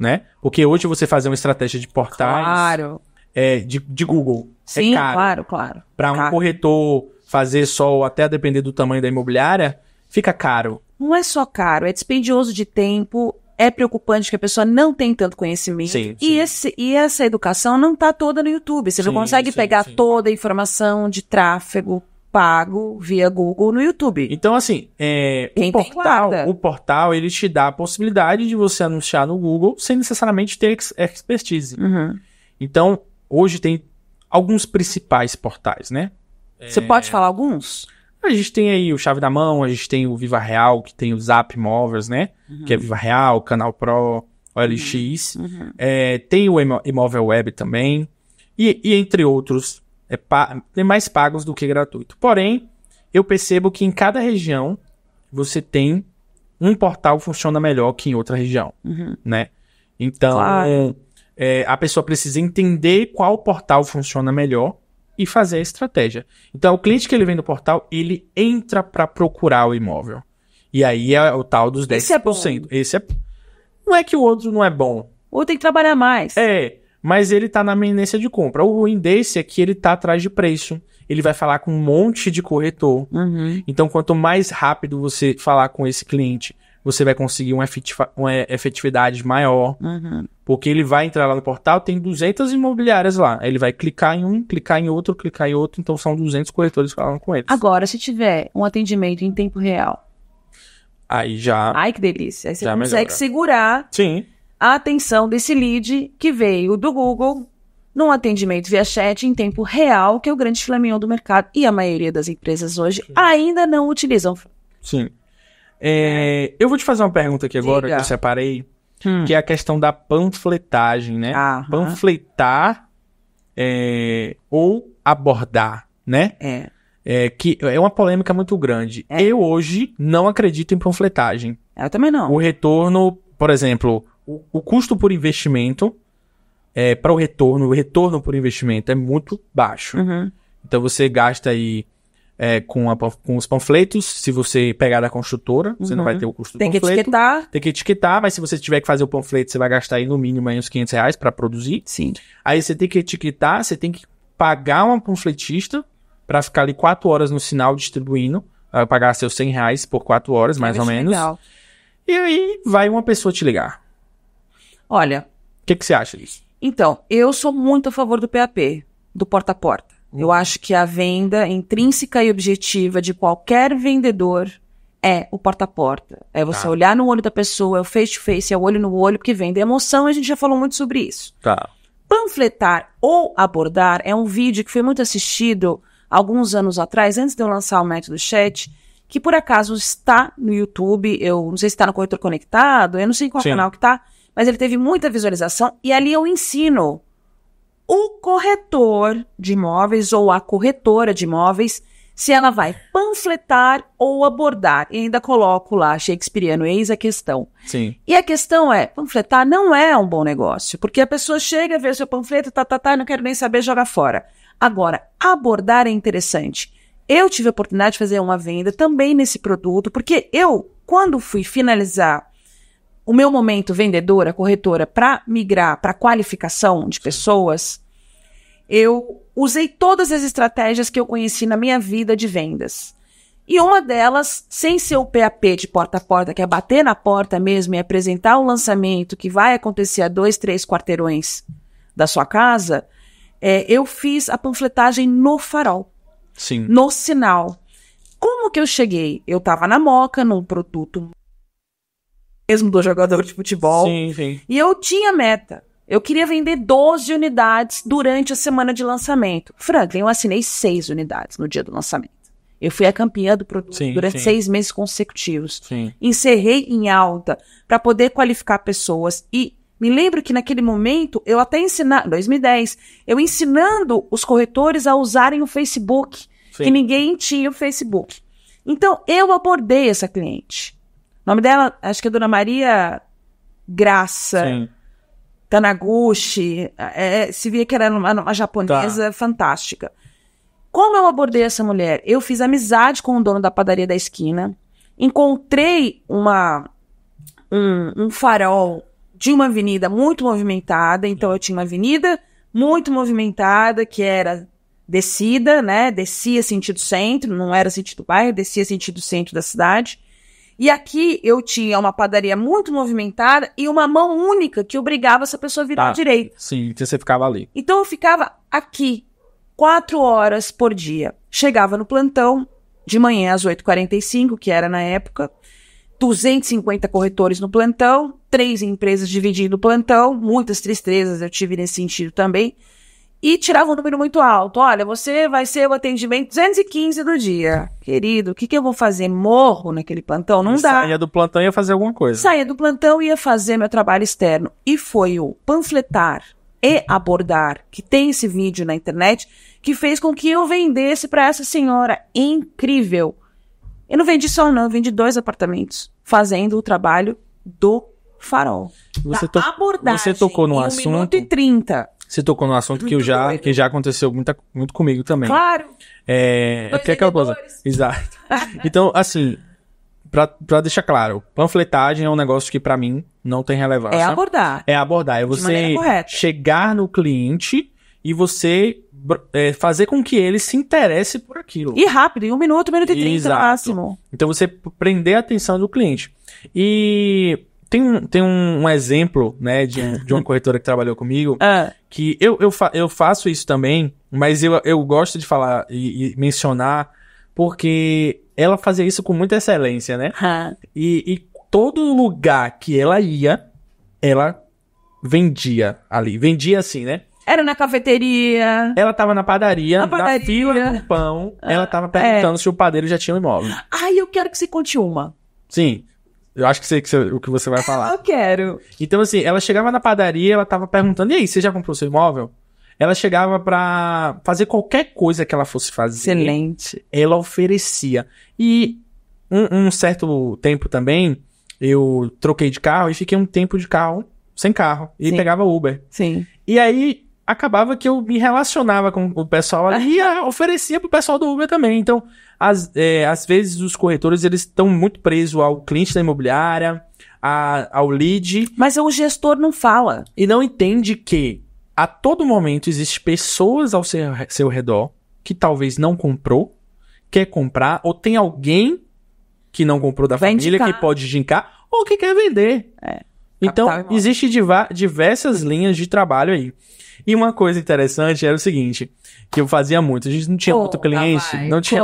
né? Porque hoje você fazer uma estratégia de portais claro. é, de, de Google é Sim, é caro. claro, claro. Para um corretor fazer só, até depender do tamanho da imobiliária, fica caro. Não é só caro, é dispendioso de tempo, é preocupante que a pessoa não tem tanto conhecimento. Sim, e, Esse, e essa educação não está toda no YouTube. Você sim, não consegue pegar toda a informação de tráfego pago via Google no YouTube. Então, assim, é, o portal, o portal, ele te dá a possibilidade de você anunciar no Google sem necessariamente ter expertise. Uhum. Então, hoje tem alguns principais portais, né? Você é... pode falar alguns? A gente tem aí o Chave da Mão, a gente tem o Viva Real, que tem o Zap Movers, né? Uhum. Que é Viva Real, Canal Pro, uhum. OLX. Uhum. É, tem o Imóvel Web também. E, e entre outros é, é mais pagos do que gratuito. Porém, eu percebo que em cada região você tem um portal funciona melhor que em outra região, uhum. né? Então, claro. é, a pessoa precisa entender qual portal funciona melhor e fazer a estratégia. Então, o cliente que ele vem do portal, ele entra para procurar o imóvel. E aí é o tal dos 10%. Esse é bom. Esse é... Não é que o outro não é bom. Ou tem que trabalhar mais. É, mas ele tá na iminência de compra. O ruim desse é que ele tá atrás de preço. Ele vai falar com um monte de corretor. Uhum. Então, quanto mais rápido você falar com esse cliente, você vai conseguir uma, efetividade maior. Uhum. Porque ele vai entrar lá no portal, tem 200 imobiliárias lá. Ele vai clicar em um, clicar em outro, clicar em outro. Então, são 200 corretores falando com eles. Agora, se tiver um atendimento em tempo real, Aí já. Ai, que delícia. Aí você já consegue melhora. segurar. Sim a atenção desse lead que veio do Google num atendimento via chat em tempo real, que é o grande flamengo do mercado e a maioria das empresas hoje Sim. ainda não utilizam. Sim. É, eu vou te fazer uma pergunta aqui agora Diga. que eu separei, hum. que é a questão da panfletagem, né? Aham. Panfletar é, ou abordar, né? É. é. que é uma polêmica muito grande. É. Eu hoje não acredito em panfletagem. Eu também não. O retorno, por exemplo, o, o custo por investimento é, para o retorno, o retorno por investimento é muito baixo. Uhum. Então você gasta aí é, com, a, com, os panfletos, se você pegar da construtora, você não vai uhum. ter o custo Tem do panfleto. Tem que etiquetar. Tem que etiquetar, mas se você tiver que fazer o panfleto, você vai gastar aí no mínimo aí uns 500 reais para produzir. Sim. Aí você tem que etiquetar, você tem que pagar uma panfletista para ficar ali 4 horas no sinal distribuindo, vai pagar seus 100 reais por 4 horas, mais ou menos. Legal. E aí vai uma pessoa te ligar. Olha. O que, que você acha disso? Então, eu sou muito a favor do PAP, do porta a porta. Eu uhum. acho que a venda intrínseca e objetiva de qualquer vendedor é o porta a porta. É você tá. olhar no olho da pessoa, é o face to face, é o olho no olho, porque vende emoção, a gente já falou muito sobre isso. Tá. Panfletar ou abordar é um vídeo que foi muito assistido alguns anos atrás, antes de eu lançar o método chat, que por acaso está no YouTube, eu não sei se está no corretor conectado, eu não sei qual Sim. canal que está, mas ele teve muita visualização e ali eu ensino o corretor de imóveis ou a corretora de imóveis se ela vai panfletar ou abordar. E ainda coloco lá, Shakespeareano, eis a questão. Sim. E a questão é, panfletar não é um bom negócio, porque a pessoa chega, vê seu panfleto, tá, tá, tá, não quero nem saber, joga fora. Agora, abordar é interessante. Eu tive a oportunidade de fazer uma venda também nesse produto, porque eu, quando fui finalizar o meu momento vendedora, corretora, para migrar para qualificação de pessoas, eu usei todas as estratégias que eu conheci na minha vida de vendas. E uma delas, sem ser o PAP de porta a porta, que é bater na porta mesmo e apresentar o lançamento que vai acontecer a dois, três quarteirões da sua casa, é, eu fiz a panfletagem no farol. Sim. No sinal. Como que eu cheguei? Eu estava na Moca, num produto mesmo do jogador de futebol. Sim, sim. E eu tinha meta. Eu queria vender 12 unidades durante a semana de lançamento. Franklin, eu assinei 6 unidades no dia do lançamento. Eu fui a campeã do produto sim, durante sim. seis meses consecutivos. Sim. Encerrei em alta para poder qualificar pessoas e me lembro que naquele momento eu até ensinar 2010, eu ensinando os corretores a usarem o Facebook, que ninguém tinha o Facebook. Então eu abordei essa cliente. O nome dela, acho que é Dona Maria Graça. Sim. Tanaguchi. É, é se via que era uma, uma japonesa tá. fantástica. Como eu abordei essa mulher? Eu fiz amizade com o dono da padaria da esquina. Encontrei uma um, um farol de uma avenida muito movimentada. Então eu tinha uma avenida muito movimentada que era descida, né? Descia sentido centro, não era sentido bairro, descia sentido centro da cidade. E aqui eu tinha uma padaria muito movimentada e uma mão única que obrigava essa pessoa a virar tá. Ah, direito. Sim, você ficava ali. Então eu ficava aqui quatro horas por dia. Chegava no plantão de manhã às 8h45, que era na época. 250 corretores no plantão, três empresas dividindo o plantão, muitas tristezas eu tive nesse sentido também e tirava um número muito alto. Olha, você vai ser o atendimento 215 do dia. Querido, o que, que eu vou fazer? Morro naquele plantão? Não dá. Saía do plantão e ia fazer alguma coisa. Saía do plantão e ia fazer meu trabalho externo. E foi o panfletar e abordar, que tem esse vídeo na internet, que fez com que eu vendesse para essa senhora incrível. Eu não vendi só, não, eu vendi dois apartamentos, fazendo o trabalho do farol. Você, to abordagem, você tocou no assunto. 1 minuto e 30. Você tocou no assunto que, eu já, que já aconteceu muita, muito comigo também. Claro! É, Dois é, é aquela coisa. Exato. então, assim, pra, pra deixar claro, panfletagem é um negócio que para mim não tem relevância. É abordar. É abordar. É você chegar no cliente e você é, fazer com que ele se interesse por aquilo. E rápido, em um minuto, um minuto e trinta no máximo. Então você prender a atenção do cliente. E tem um, tem um, um exemplo, né, de, um, de uma corretora que trabalhou comigo, ah. que eu, eu, fa eu faço isso também, mas eu, eu gosto de falar e, e mencionar, porque ela fazia isso com muita excelência, né? E, e todo lugar que ela ia, ela vendia ali. Vendia assim, né? Era na cafeteria. Ela tava na padaria, padaria. na fila do pão. ela tava ah, perguntando é. se o padeiro já tinha um imóvel. Ai, eu quero que você conte uma. Sim. Eu acho que sei o que você vai falar. Eu quero. Então, assim, ela chegava na padaria, ela tava perguntando: e aí, você já comprou seu imóvel? Ela chegava para fazer qualquer coisa que ela fosse fazer. Excelente. Ela oferecia. E um, um certo tempo também, eu troquei de carro e fiquei um tempo de carro sem carro. E Sim. pegava Uber. Sim. E aí, acabava que eu me relacionava com o pessoal ali e oferecia pro pessoal do Uber também. Então, é, às, é, vezes os corretores eles estão muito presos ao cliente da imobiliária, a, ao lead. Mas o gestor não fala. E não entende que a todo momento existem pessoas ao seu, seu redor que talvez não comprou, quer comprar, ou tem alguém que não comprou da Vai família indicar. que pode gincar, ou que quer vender. É, então, existem diversas linhas de trabalho aí. E uma coisa interessante era o seguinte, que eu fazia muito, a gente não tinha conta, muito cliente, vai, não tinha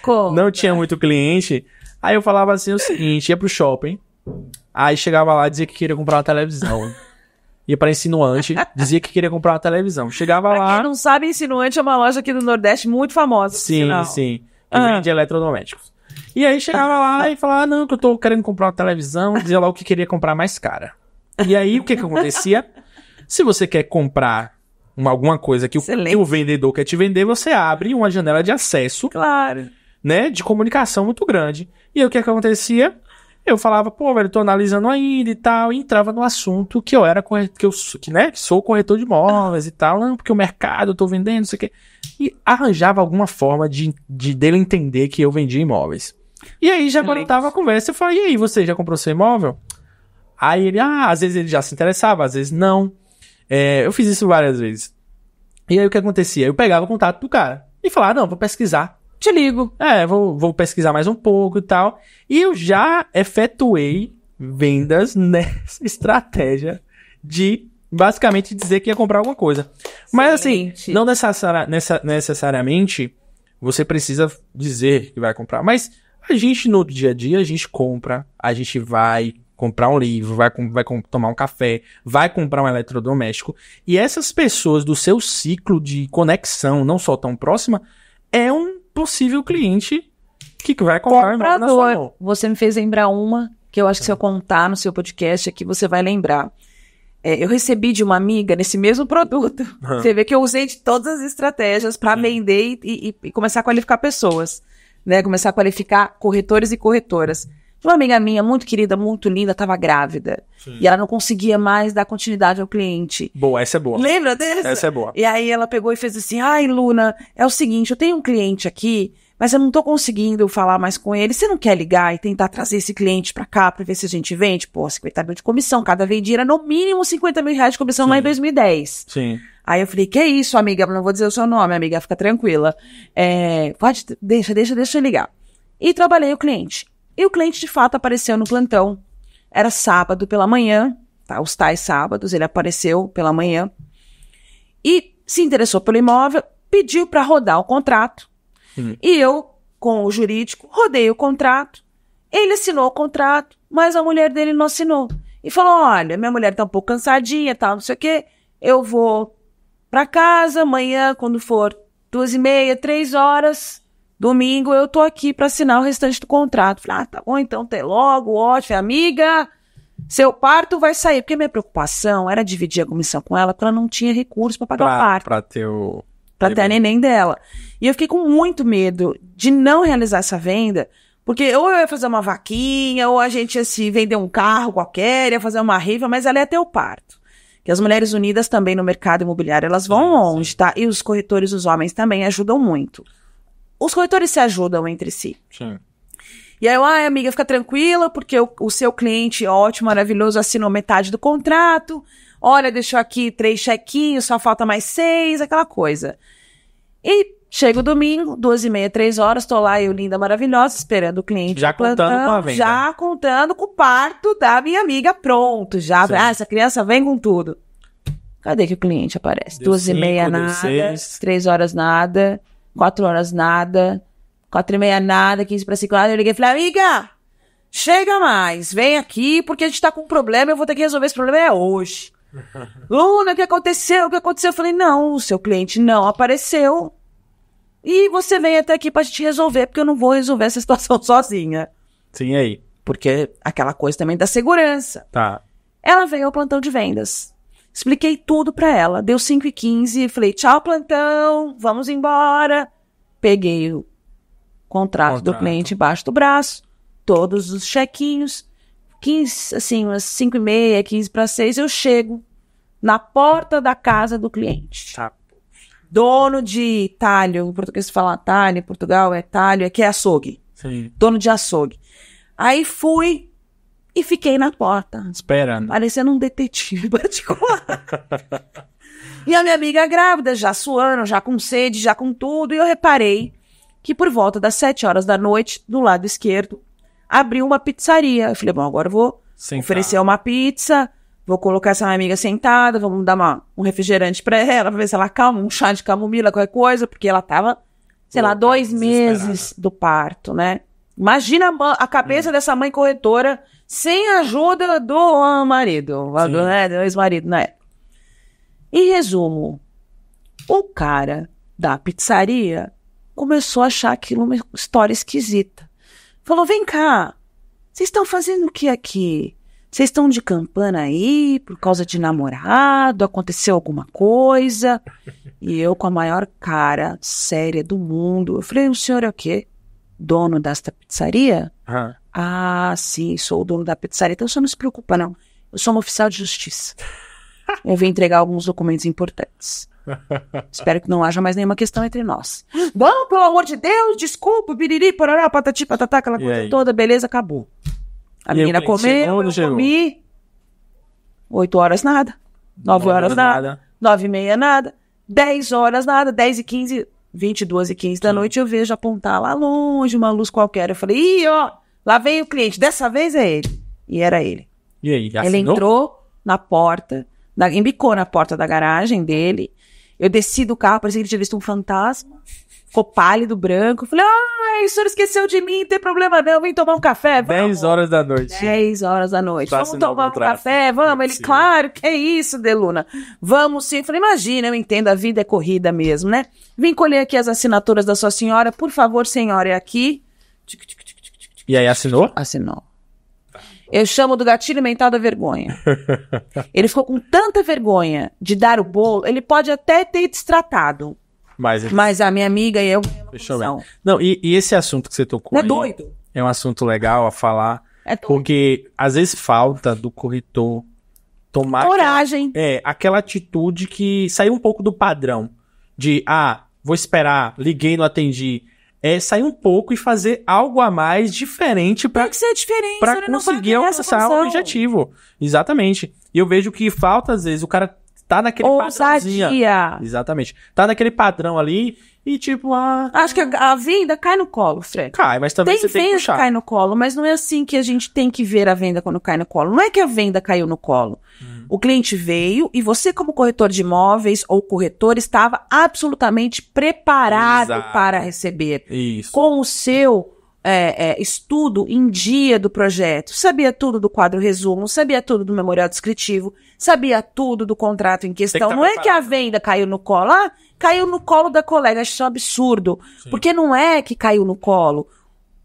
conta, não tinha muito cliente. Aí eu falava assim o seguinte, ia pro shopping, aí chegava lá e dizia que queria comprar uma televisão. ia para insinuante, dizia que queria comprar uma televisão. Chegava pra lá. Quem não sabe, insinuante é uma loja aqui do Nordeste muito famosa. Sim, sim. Que ah. vende eletrodomésticos. E aí chegava lá e falava, ah, não, que eu tô querendo comprar uma televisão, dizia lá o que queria comprar mais cara. E aí o que que acontecia? Se você quer comprar uma, alguma coisa que o, o vendedor quer te vender, você abre uma janela de acesso. Claro. Né, de comunicação muito grande. E aí, o que, é que acontecia? Eu falava, pô, velho, tô analisando ainda e tal, e entrava no assunto que eu era corretor, que eu que, né, que sou corretor de imóveis e tal, não, porque o mercado eu tô vendendo, não sei o quê. E arranjava alguma forma de, de dele entender que eu vendia imóveis. E aí já quando tava a conversa, eu falei, e aí, você já comprou seu imóvel? Aí ele, ah, às vezes ele já se interessava, às vezes não. É, eu fiz isso várias vezes. E aí o que acontecia? Eu pegava o contato do cara e falava, ah, não, vou pesquisar. Te ligo. É, vou, vou pesquisar mais um pouco e tal. E eu já efetuei vendas nessa estratégia de basicamente dizer que ia comprar alguma coisa. Mas Sim, assim, gente. não necessari nessa, necessariamente você precisa dizer que vai comprar. Mas a gente no dia a dia, a gente compra, a gente vai, comprar um livro, vai, vai tomar um café, vai comprar um eletrodoméstico. E essas pessoas do seu ciclo de conexão, não só tão próxima, é um possível cliente que vai comprar Comprador. na sua mão. Você me fez lembrar uma que eu acho que se eu tá. contar no seu podcast aqui, você vai lembrar. É, eu recebi de uma amiga nesse mesmo produto. Uhum. Você vê que eu usei de todas as estratégias para uhum. vender e, e, e, começar a qualificar pessoas, né? Começar a qualificar corretores e corretoras. Uhum. Uma amiga minha, muito querida, muito linda, estava grávida. Sim. E ela não conseguia mais dar continuidade ao cliente. Boa, essa é boa. Lembra dessa? Essa é boa. E aí ela pegou e fez assim: ai, Luna, é o seguinte, eu tenho um cliente aqui, mas eu não estou conseguindo falar mais com ele. Você não quer ligar e tentar trazer esse cliente para cá para ver se a gente vende? Pô, 50 mil de comissão. Cada vendida, no mínimo 50 mil reais de comissão Sim. lá em 2010. Sim. Aí eu falei, que isso, amiga? Não vou dizer o seu nome, amiga, fica tranquila. É, pode, deixa, deixa, deixa eu ligar. E trabalhei o cliente. E o cliente de fato apareceu no plantão. Era sábado pela manhã, tá? Os tais sábados, ele apareceu pela manhã e se interessou pelo imóvel, pediu para rodar o contrato. Uhum. E eu, com o jurídico, rodei o contrato. Ele assinou o contrato, mas a mulher dele não assinou. E falou: Olha, minha mulher tá um pouco cansadinha, tal, não sei o quê. Eu vou para casa amanhã, quando for duas e meia, três horas, Domingo eu tô aqui para assinar o restante do contrato. Falei, ah, tá bom, então até logo, ótimo. Amiga, seu parto vai sair. Porque minha preocupação era dividir a comissão com ela, porque ela não tinha recurso para pagar pra, o parto. Pra ter o... Pra ter a neném dela. E eu fiquei com muito medo de não realizar essa venda, porque ou eu ia fazer uma vaquinha, ou a gente ia se vender um carro qualquer, ia fazer uma rifa, mas ela ia ter o parto. Que as mulheres unidas também no mercado imobiliário, elas vão longe, tá? E os corretores, os homens também ajudam muito. Os corretores se ajudam entre si. Sim. E aí eu, ai, amiga, fica tranquila, porque o, o seu cliente, ótimo, maravilhoso, assinou metade do contrato. Olha, deixou aqui três chequinhos, só falta mais seis, aquela coisa. E chega o domingo, duas e meia, três horas, tô lá eu, linda, maravilhosa, esperando o cliente. Já plantando, contando com a venda. Já contando com o parto da minha amiga pronto, já. Ah, essa criança vem com tudo. Cadê que o cliente aparece? Deu duas cinco, e meia, nada. Seis. Três horas, nada. Quatro horas nada. Quatro e meia nada, quinze para cinco nada. Eu liguei e falei, amiga, chega mais, vem aqui, porque a gente tá com um problema, eu vou ter que resolver esse problema é hoje. Luna, o que aconteceu? O que aconteceu? Eu falei, não, o seu cliente não apareceu. E você vem até aqui pra gente resolver, porque eu não vou resolver essa situação sozinha. Sim, aí? Porque aquela coisa também da segurança. Tá. Ela veio ao plantão de vendas. Expliquei tudo para ela. Deu 5 e 15 falei, tchau, plantão, vamos embora. Peguei o contrato, contrato. do cliente embaixo do braço, todos os chequinhos. 15, assim, umas 5 e meia, 15 para 6, eu chego na porta da casa do cliente. Tá. Dono de talho, o português fala talho, em Portugal é talho, aqui é, é açougue. Sim. Dono de açougue. Aí fui, e fiquei na porta. Esperando. Parecendo um detetive particular. e a minha amiga grávida, já suando, já com sede, já com tudo. E eu reparei que por volta das sete horas da noite, do lado esquerdo, abriu uma pizzaria. Eu falei, bom, agora eu vou Sentar. oferecer uma pizza, vou colocar essa minha amiga sentada, vamos dar uma, um refrigerante pra ela, pra ver se ela calma, um chá de camomila, qualquer coisa, porque ela tava, sei Pô, lá, dois meses do parto, né? Imagina a, a cabeça hum. dessa mãe corretora sem ajuda do marido, do, né, do ex-marido na né? época. Em resumo, o cara da pizzaria começou a achar aquilo uma história esquisita. Falou: vem cá, vocês estão fazendo o que aqui? Vocês estão de campana aí por causa de namorado? Aconteceu alguma coisa? E eu, com a maior cara séria do mundo, eu falei: o senhor é o quê? Dono desta pizzaria? Uhum. Ah, sim, sou o dono da pizzaria, então você não se preocupa, não. Eu sou um oficial de justiça. Eu vim entregar alguns documentos importantes. Espero que não haja mais nenhuma questão entre nós. Bom, pelo amor de Deus, desculpa, biriri, pororá, patati, patatá, aquela coisa toda, beleza, acabou. A e menina comeu, eu chegou? comi. Oito horas nada. Nove horas nada. Nove e meia nada. Dez horas nada. Dez e quinze, vinte e duas e quinze da noite eu vejo apontar lá longe uma luz qualquer. Eu falei, ih, ó Lá veio o cliente, dessa vez é ele. E era ele. E aí, assinou? Ele entrou na porta, na, embicou na porta da garagem dele. Eu desci do carro, parecia que ele tinha visto um fantasma. Ficou pálido, branco. Falei, ah, o senhor esqueceu de mim, não tem problema não, vim tomar um café, vamos. 10 horas da noite. 10 horas da noite. vamos tomar um café, vamos. ele, claro, que é isso, Deluna. Vamos sim. Falei, imagina, eu entendo, a vida é corrida mesmo, né? Vim colher aqui as assinaturas da sua senhora, por favor, senhora, é aqui. Tic, tic, e aí assinou? Assinou. Eu chamo do gatilho mental da vergonha. ele ficou com tanta vergonha de dar o bolo, ele pode até ter destratado. Mas, mas a minha amiga e eu. Fechou bem. Não, e, e, esse assunto que você tocou. Não é doido. É um assunto legal a falar. É doido. Porque às vezes falta do corretor tomar. Coragem. Aquela, é, aquela atitude que saiu um pouco do padrão. De, ah, vou esperar, liguei, não atendi é sair um pouco e fazer algo a mais diferente para para conseguir alcançar o objetivo. Exatamente. E eu vejo que falta às vezes o cara tá naquele padrão. Exatamente. Tá naquele padrão ali e tipo, ah. Acho que a venda cai no colo, Fred. Cai, mas também tem você venda tem que puxar. Que cai no colo, mas não é assim que a gente tem que ver a venda quando cai no colo. Não é que a venda caiu no colo. Hum. Uhum. O cliente veio e você, como corretor de imóveis ou corretor, estava absolutamente preparado Exato. para receber. Isso. Com o seu é, é, estudo em dia do projeto, sabia tudo do quadro resumo, sabia tudo do memorial descritivo, sabia tudo do contrato em questão. Que tá não preparado. é que a venda caiu no colo, ah, caiu no colo da colega, acho isso um absurdo. Sim. Porque não é que caiu no colo.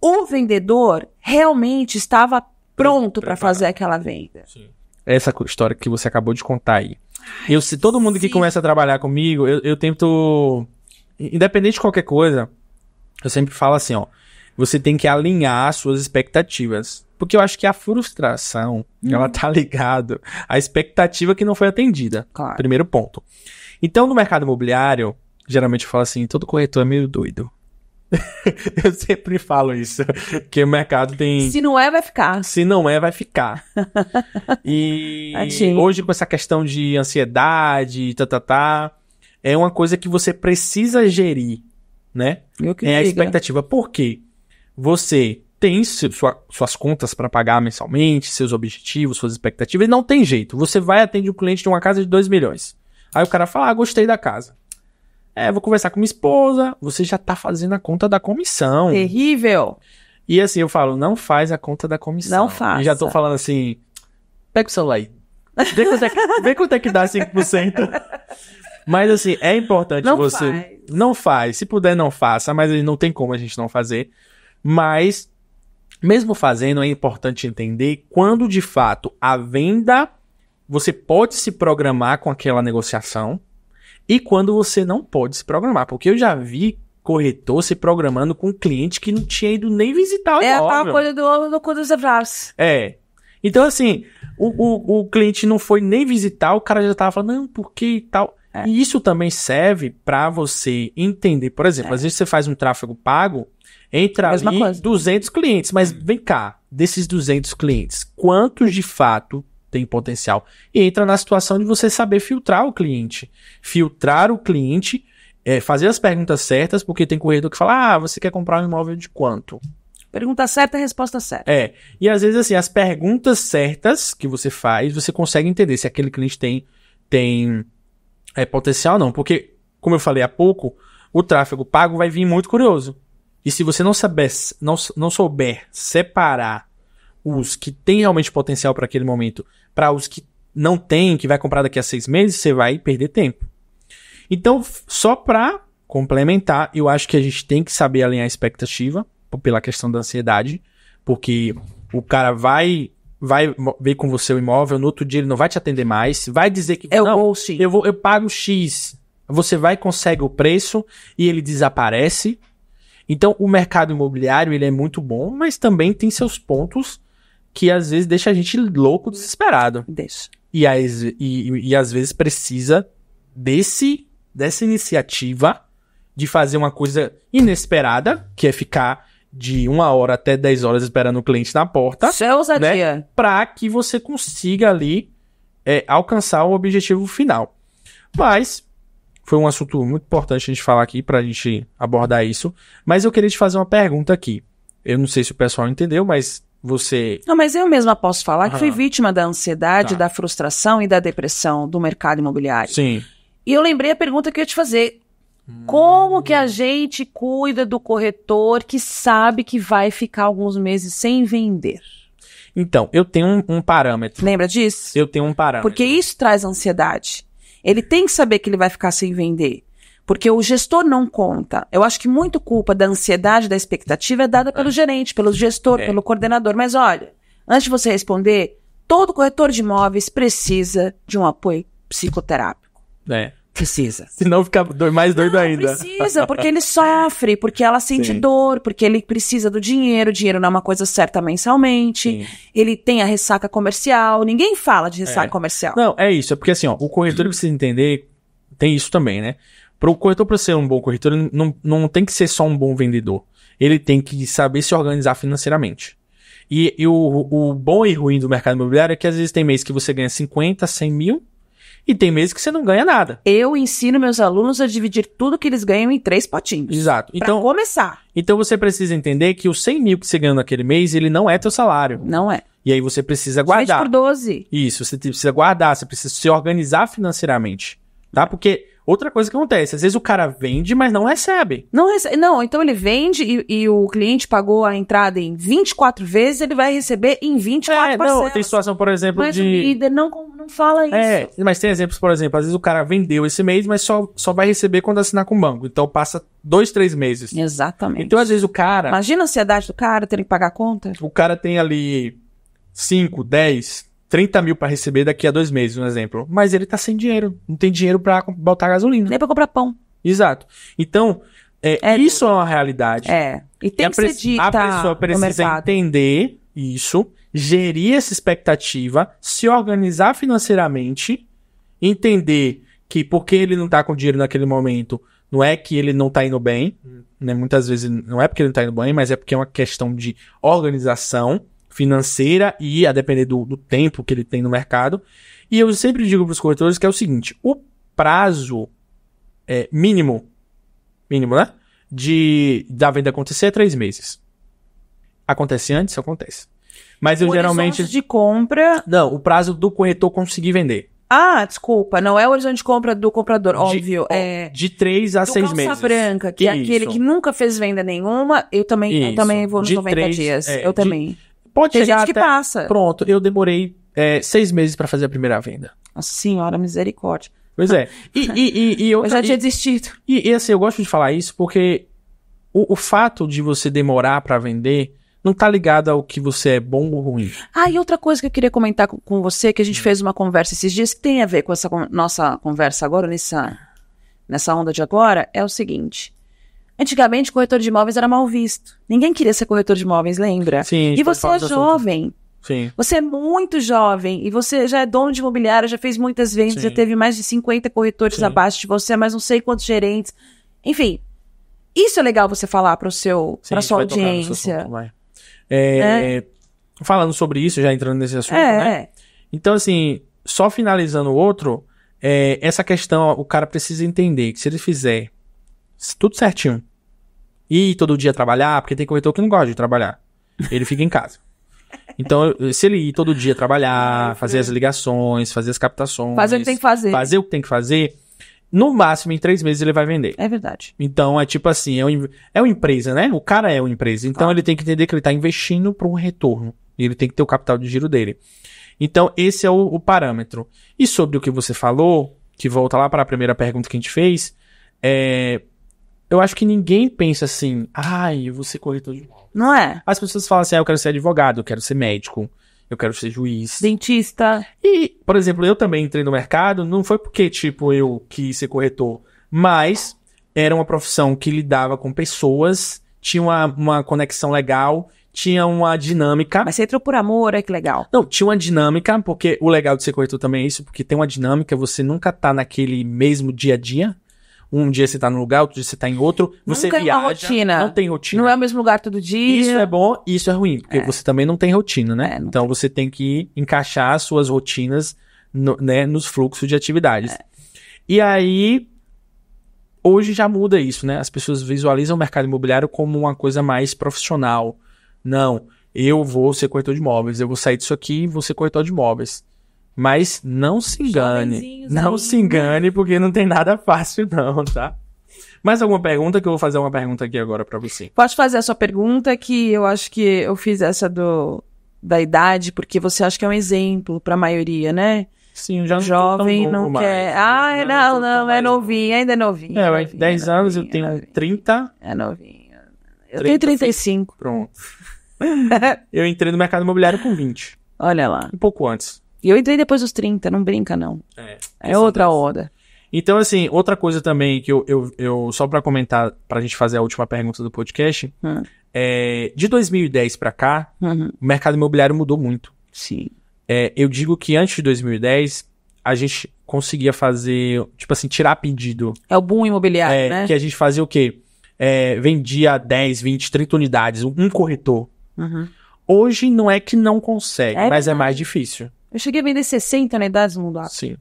O vendedor realmente estava pronto para fazer aquela venda. Sim essa história que você acabou de contar aí. eu, se todo mundo sim. que começa a trabalhar comigo, eu, eu tento. Independente de qualquer coisa, eu sempre falo assim, ó. Você tem que alinhar suas expectativas. Porque eu acho que a frustração, hum. ela tá ligada à expectativa que não foi atendida. Claro. Primeiro ponto. Então, no mercado imobiliário, geralmente eu falo assim, todo corretor é meio doido. eu sempre falo isso, que o mercado tem. Se não é, vai ficar. Se não é, vai ficar. e hoje com essa questão de ansiedade, tá, tá, tá, é uma coisa que você precisa gerir, né? é diga. a expectativa. Por quê? Você tem sua, suas contas para pagar mensalmente, seus objetivos, suas expectativas, e não tem jeito. Você vai atender um cliente de uma casa de 2 milhões. Aí o cara fala: ah, gostei da casa. É, vou conversar com minha esposa, você já tá fazendo a conta da comissão. Terrível. E assim, eu falo, não faz a conta da comissão. Não faz. Já tô falando assim, pega o celular aí. Vê quanto é que, vê quanto é que dá 5%. Mas assim, é importante não você. Faz. Não faz. Se puder, não faça, mas não tem como a gente não fazer. Mas, mesmo fazendo, é importante entender quando de fato a venda você pode se programar com aquela negociação e quando você não pode se programar. Porque eu já vi corretor se programando com um cliente que não tinha ido nem visitar o é imóvel. É a coisa do ovo no cu dos abraços. É. Então, assim, o, o, o, cliente não foi nem visitar, o cara já tava falando, não, por que e tal. É. E isso também serve para você entender. Por exemplo, é. às vezes você faz um tráfego pago, entra ali coisa. 200 clientes, mas hum. vem cá, desses 200 clientes, quantos de fato tem potencial. E entra na situação de você saber filtrar o cliente. Filtrar o cliente, é, fazer as perguntas certas, porque tem corredor que fala: ah, você quer comprar um imóvel de quanto? Pergunta certa, resposta certa. É. E às vezes, assim, as perguntas certas que você faz, você consegue entender se aquele cliente tem, tem é, potencial ou não. Porque, como eu falei há pouco, o tráfego pago vai vir muito curioso. E se você não, saber, não, não souber separar os que têm realmente potencial para aquele momento, para os que não têm, que vai comprar daqui a seis meses, você vai perder tempo. Então, só para complementar, eu acho que a gente tem que saber alinhar a expectativa pela questão da ansiedade, porque o cara vai vai ver com você o imóvel, no outro dia ele não vai te atender mais, vai dizer que é não, eu vou eu pago X. Você vai consegue o preço e ele desaparece. Então, o mercado imobiliário, ele é muito bom, mas também tem seus pontos que às vezes deixa a gente louco, desesperado. Deixa. E, às e, e, às vezes precisa desse dessa iniciativa de fazer uma coisa inesperada, que é ficar de uma hora até dez horas esperando o cliente na porta. Isso é ousadia. Né, para que você consiga ali é, alcançar o objetivo final. Mas foi um assunto muito importante a gente falar aqui para a gente abordar isso. Mas eu queria te fazer uma pergunta aqui. Eu não sei se o pessoal entendeu, mas você. Não, mas eu mesma posso falar Aham. que fui ah. vítima da ansiedade, tá. da frustração e da depressão do mercado imobiliário. Sim. E eu lembrei a pergunta que eu ia te fazer. Como que a gente cuida do corretor que sabe que vai ficar alguns meses sem vender? Então, eu tenho um, um parâmetro. Lembra disso? Eu tenho um parâmetro. Porque isso traz ansiedade. Ele tem que saber que ele vai ficar sem vender. Porque o gestor não conta. Eu acho que muito culpa da ansiedade, da expectativa é dada pelo é. gerente, pelo gestor, é. pelo coordenador. Mas olha, antes de você responder, todo corretor de imóveis precisa de um apoio psicoterápico. É. Precisa. Senão fica mais doido não, ainda. Precisa, porque ele sofre, porque ela sente Sim. dor, porque ele precisa do dinheiro, o dinheiro não é uma coisa certa mensalmente, Sim. ele tem a ressaca comercial, ninguém fala de ressaca é. comercial. Não, é isso, é porque assim, ó, o corretor precisa entender, tem isso também, né? Para o corretor para ser um bom corretor, ele não, não tem que ser só um bom vendedor. Ele tem que saber se organizar financeiramente. E, e o, o bom e ruim do mercado imobiliário é que às vezes tem mês que você ganha 50, 100 mil e tem meses que você não ganha nada. Eu ensino meus alunos a dividir tudo que eles ganham em três potinhos. Exato. Então pra começar. Então você precisa entender que os 100 mil que você ganha naquele mês, ele não é teu salário. Não é. E aí você precisa guardar. 20 por 12. Isso, você precisa guardar, você precisa se organizar financeiramente, tá? Porque Outra coisa que acontece, às vezes o cara vende, mas não recebe. Não recebe. Não, então ele vende e, e, o cliente pagou a entrada em 24 vezes, ele vai receber em 24 é, parcelas. Não, tem situação, por exemplo, mas de. Mas o líder não, não fala é, isso. É, mas tem exemplos, por exemplo, às vezes o cara vendeu esse mês, mas só, só vai receber quando assinar com o banco. Então passa dois, três meses. Exatamente. Então, às vezes, o cara. Imagina a ansiedade do cara, tendo que pagar a conta. O cara tem ali 5, 10, 30 mil para receber daqui a dois meses, um exemplo. Mas ele tá sem dinheiro, não tem dinheiro para botar gasolina. Nem para comprar pão. Exato. Então, é, é isso é uma realidade. É. E tem e que ser dita A pessoa precisa entender isso, gerir essa expectativa, se organizar financeiramente, entender que porque ele não tá com dinheiro naquele momento, não é que ele não tá indo bem, hum. né? Muitas vezes não é porque ele não tá indo bem, mas é porque é uma questão de organização financeira e a depender do, do tempo que ele tem no mercado. E eu sempre digo para os corretores que é o seguinte: o prazo é, mínimo, mínimo, né? De da venda acontecer é três meses. Acontece antes, acontece. Mas eu o geralmente. de compra. Não, o prazo do corretor conseguir vender. Ah, desculpa, não é o horizonte de compra do comprador, de, óbvio. É, de três a seis meses. Calça branca, que Isso. é aquele que nunca fez venda nenhuma, eu também, eu também vou nos de 90 dias. É, eu de, também. Pode Tem chegar gente até... que passa. Pronto, eu demorei é, seis meses para fazer a primeira venda. Nossa senhora, misericórdia. Pois é. E, e, e, e eu, eu já tinha desistido. E, assim, eu gosto de falar isso porque o, o fato de você demorar para vender não tá ligado ao que você é bom ou ruim. Ah, e outra coisa que eu queria comentar com, com você, que a gente hum. fez uma conversa esses dias, que tem a ver com essa nossa conversa agora, nessa, nessa onda de agora, é o seguinte. Antigamente, corretor de imóveis era mal visto. Ninguém queria ser corretor de imóveis, lembra? Sim. E você é jovem. Sim. Você é muito jovem e você já é dono de imobiliária, já fez muitas vendas, Sim. já teve mais de 50 corretores Sim. abaixo de você, mais não sei quantos gerentes. Enfim, isso é legal você falar para seu, Sim, pra sua audiência. Assunto, é, é, é. Falando sobre isso, já entrando nesse assunto, é, né? É. Então, assim, só finalizando o outro, é, essa questão o cara precisa entender que se ele fizer tudo certinho, ir todo dia trabalhar, porque tem corretor que não gosta de trabalhar. Ele fica em casa. Então, se ele ir todo dia trabalhar, fazer as ligações, fazer as captações. Fazer o que tem que fazer. Fazer o que tem que fazer. No máximo, em três meses, ele vai vender. É verdade. Então, é tipo assim, é, um, é uma empresa, né? O cara é uma empresa. Então, ele tem que entender que ele está investindo para um retorno. E ele tem que ter o capital de giro dele. Então, esse é o, o parâmetro. E sobre o que você falou, que volta lá para a primeira pergunta que a gente fez, é, eu acho que ninguém pensa assim, ai, eu vou ser corretor de. Não é? As pessoas falam assim, ah, eu quero ser advogado, eu quero ser médico, eu quero ser juiz. Dentista. E, por exemplo, eu também entrei no mercado, não foi porque, tipo, eu quis ser corretor, mas era uma profissão que lidava com pessoas, tinha uma, uma conexão legal, tinha uma dinâmica. Mas você entrou por amor, é que legal. Não, tinha uma dinâmica, porque o legal de ser corretor também é isso, porque tem uma dinâmica, você nunca tá naquele mesmo dia a dia. Um dia você tá num lugar, outro dia você tá em outro. Você não tem é viaja, uma rotina. Não tem rotina. Não é o mesmo lugar todo dia. Isso é bom e isso é ruim, porque é. você também não tem rotina, né? É, então tem. você tem que encaixar as suas rotinas no, né, nos fluxos de atividades. É. E aí, hoje já muda isso, né? As pessoas visualizam o mercado imobiliário como uma coisa mais profissional. Não, eu vou ser corretor de imóveis, eu vou sair disso aqui e vou ser corretor de imóveis. Mas não se engane. Não aí. se né? engane, porque não tem nada fácil, não, tá? Mais alguma pergunta? Que eu vou fazer uma pergunta aqui agora para você. Pode fazer a sua pergunta, que eu acho que eu fiz essa do, da idade, porque você acha que é um exemplo para a maioria, né? Sim, já não jovem não mais, quer. Ah, é não, não, não é novinho, ainda é novinho. É, novinho, 10 é anos, novinho, eu tenho é 30. É novinho. Eu 30, tenho 35. Pronto. eu entrei no mercado imobiliário com 20. Olha lá. Um pouco antes. E eu entrei depois dos 30, não brinca, não. É, é outra onda. Então, assim, outra coisa também que eu, eu, eu só para comentar, pra gente fazer a última pergunta do podcast, hum. é, de 2010 para cá, uhum. o mercado imobiliário mudou muito. Sim. É, eu digo que antes de 2010, a gente conseguia fazer, tipo assim, tirar pedido. É o boom imobiliário, é, né? Que a gente fazia o quê? É, vendia 10, 20, 30 unidades, um corretor. Uhum. Hoje não é que não consegue, é mas é mais difícil. Eu cheguei a vender 60 unidades no mundo árabe. Sim.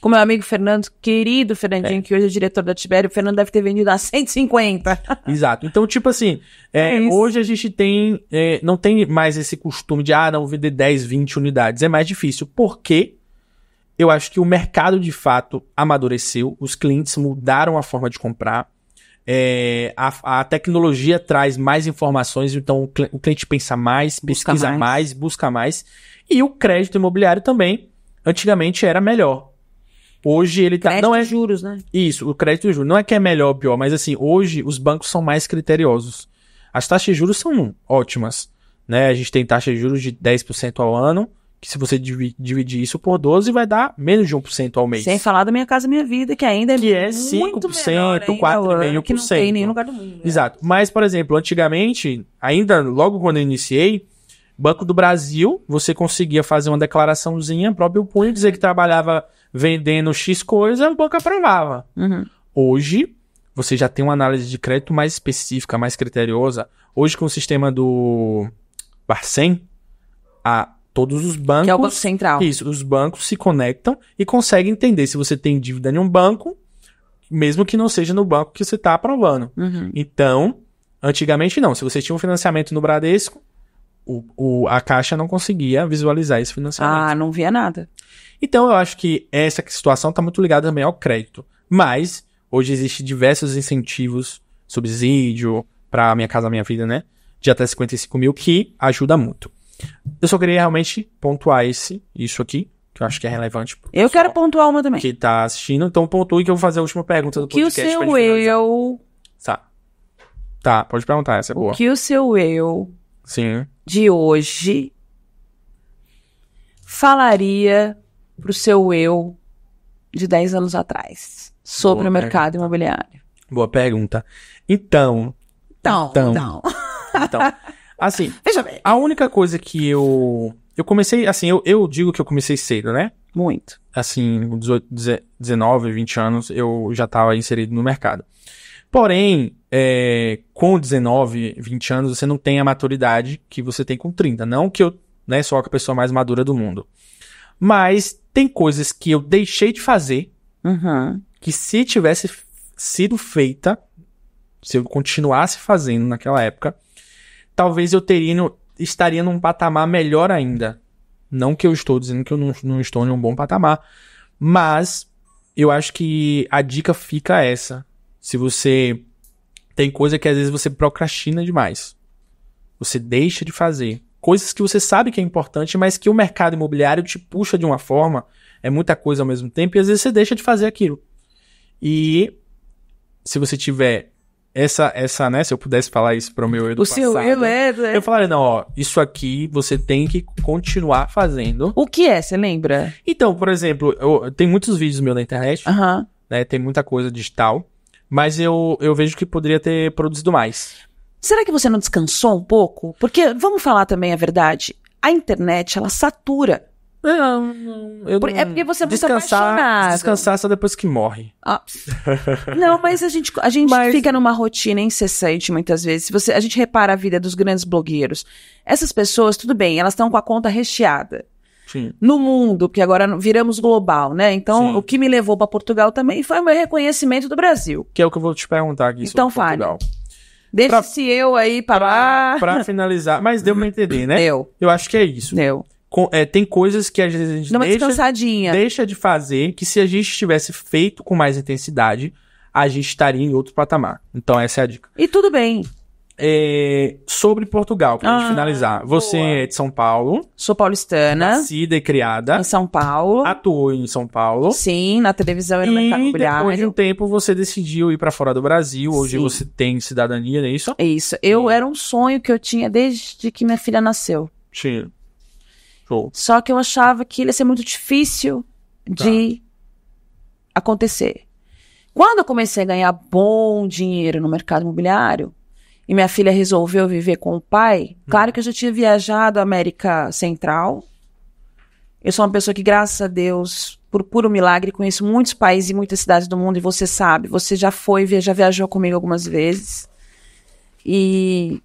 Com meu amigo Fernando, querido Fernandinho, é. que hoje é diretor da Tibério, o Fernando deve ter vendido a 150. Exato. Então, tipo assim, é, é hoje a gente tem. É, não tem mais esse costume de, ah, não, vender 10, 20 unidades. É mais difícil. Porque eu acho que o mercado, de fato, amadureceu, os clientes mudaram a forma de comprar. É, a, a, tecnologia traz mais informações, então o, cl o cliente pensa mais, busca pesquisa mais. mais. busca mais. E o crédito imobiliário também, antigamente era melhor. Hoje ele tá. Crédito não é juros, né? Isso, o crédito e juros. Não é que é melhor ou pior, mas assim, hoje os bancos são mais criteriosos. As taxas de juros são ótimas. Né? A gente tem taxa de juros de 10% ao ano, que se você dividir isso por 12, vai dar menos de 1% ao mês. Sem falar da Minha Casa Minha Vida, que ainda é Que é 5%, muito menor, 4,5%. Que não tem em nenhum lugar do mundo. Né? Exato. Mas, por exemplo, antigamente, ainda logo quando eu iniciei, Banco do Brasil, você conseguia fazer uma declaraçãozinha, próprio punho, dizer que trabalhava vendendo X coisa, o banco aprovava. Uhum. Hoje, você já tem uma análise de crédito mais específica, mais criteriosa. Hoje, com o sistema do Barcem, a todos os bancos. Que é o Banco Central. Isso, os bancos se conectam e conseguem entender se você tem dívida em um banco, mesmo que não seja no banco que você está aprovando. Uhum. Então, antigamente não. Se você tinha um financiamento no Bradesco, o, o, a Caixa não conseguia visualizar esse financiamento. Ah, não via nada. Então eu acho que essa situação está muito ligada também ao crédito. Mas hoje existem diversos incentivos, subsídio para Minha Casa Minha Vida, né? De até 55 mil, que ajuda muito. Eu só queria realmente pontuar esse, isso aqui, que eu acho que é relevante. Eu quero pontuar uma também. Que tá assistindo, então pontue que eu vou fazer a última pergunta do que podcast. Que o seu eu. Tá. Tá, pode perguntar, essa é boa. O que o seu eu. Sim de hoje falaria para o seu eu de 10 anos atrás sobre Boa o mercado pergunta. imobiliário? Boa pergunta. Então. Então. Então. então assim, Veja bem. a única coisa que eu. Eu comecei, assim, eu, eu digo que eu comecei cedo, né? Muito. Assim, com 18, 19, 20 anos, eu já estava inserido no mercado. Porém, é, com 19, 20 anos, você não tem a maturidade que você tem com 30. Não que eu né, sou a pessoa mais madura do mundo. Mas tem coisas que eu deixei de fazer uhum. que se tivesse sido feita, se eu continuasse fazendo naquela época, talvez eu teria estaria num patamar melhor ainda. Não que eu estou dizendo que eu não, não estou em um bom patamar, mas eu acho que a dica fica essa. Se você tem coisa que às vezes você procrastina demais. Você deixa de fazer. Coisas que você sabe que é importante, mas que o mercado imobiliário te puxa de uma forma, é muita coisa ao mesmo tempo, e às vezes você deixa de fazer aquilo. E se você tiver essa, essa, né? Se eu pudesse falar isso para o meu do o passado. seu eu é, é. Eu falaria, não, ó, isso aqui você tem que continuar fazendo. O que é, você lembra? Então, por exemplo, eu, tem muitos vídeos meus na internet, uh -huh. né? Tem muita coisa digital mas eu, eu vejo que poderia ter produzido mais. Será que você não descansou um pouco? Porque, vamos falar também a verdade, a internet, ela satura. Não, não, eu não... É porque você é muito descansar, apaixonado. Descansar é só depois que morre. Ah. não, mas a gente, a gente mas... fica numa rotina incessante muitas vezes. Se você, a gente repara a vida dos grandes blogueiros. Essas pessoas, tudo bem, elas estão com a conta recheada no mundo, porque agora viramos global, né? Então, Sim. o que me levou para Portugal também foi o meu reconhecimento do Brasil. Que é o que eu vou te perguntar aqui então, sobre Portugal. Deixa se eu aí parar. Para finalizar, mas deu pra entender, né? Deu. Eu acho que é isso. Deu. Com, é, tem coisas que às vezes a gente deixa, descansadinha. deixa de fazer que se a gente tivesse feito com mais intensidade, a gente estaria em outro patamar. Então essa é a dica. E tudo bem é, sobre Portugal, pra ah, gente finalizar. Você boa. é de São Paulo. Sou paulistana. Nascida e criada. Em São Paulo. Atuou em São Paulo. Sim, na televisão e no mercado imobiliário. depois de um tempo você decidiu ir para fora do Brasil. Hoje Sim. você tem cidadania, não é isso? É isso. Eu era um sonho que eu tinha desde que minha filha nasceu. Sim. Show. Só que eu achava que ia ser muito difícil tá. de acontecer. Quando eu comecei a ganhar bom dinheiro no mercado imobiliário, e minha filha resolveu viver com o pai, hum. claro que eu já tinha viajado à América Central. Eu sou uma pessoa que, graças a Deus, por puro milagre, conheço muitos países e muitas cidades do mundo, e você sabe, você já foi, já viajou comigo algumas vezes. E,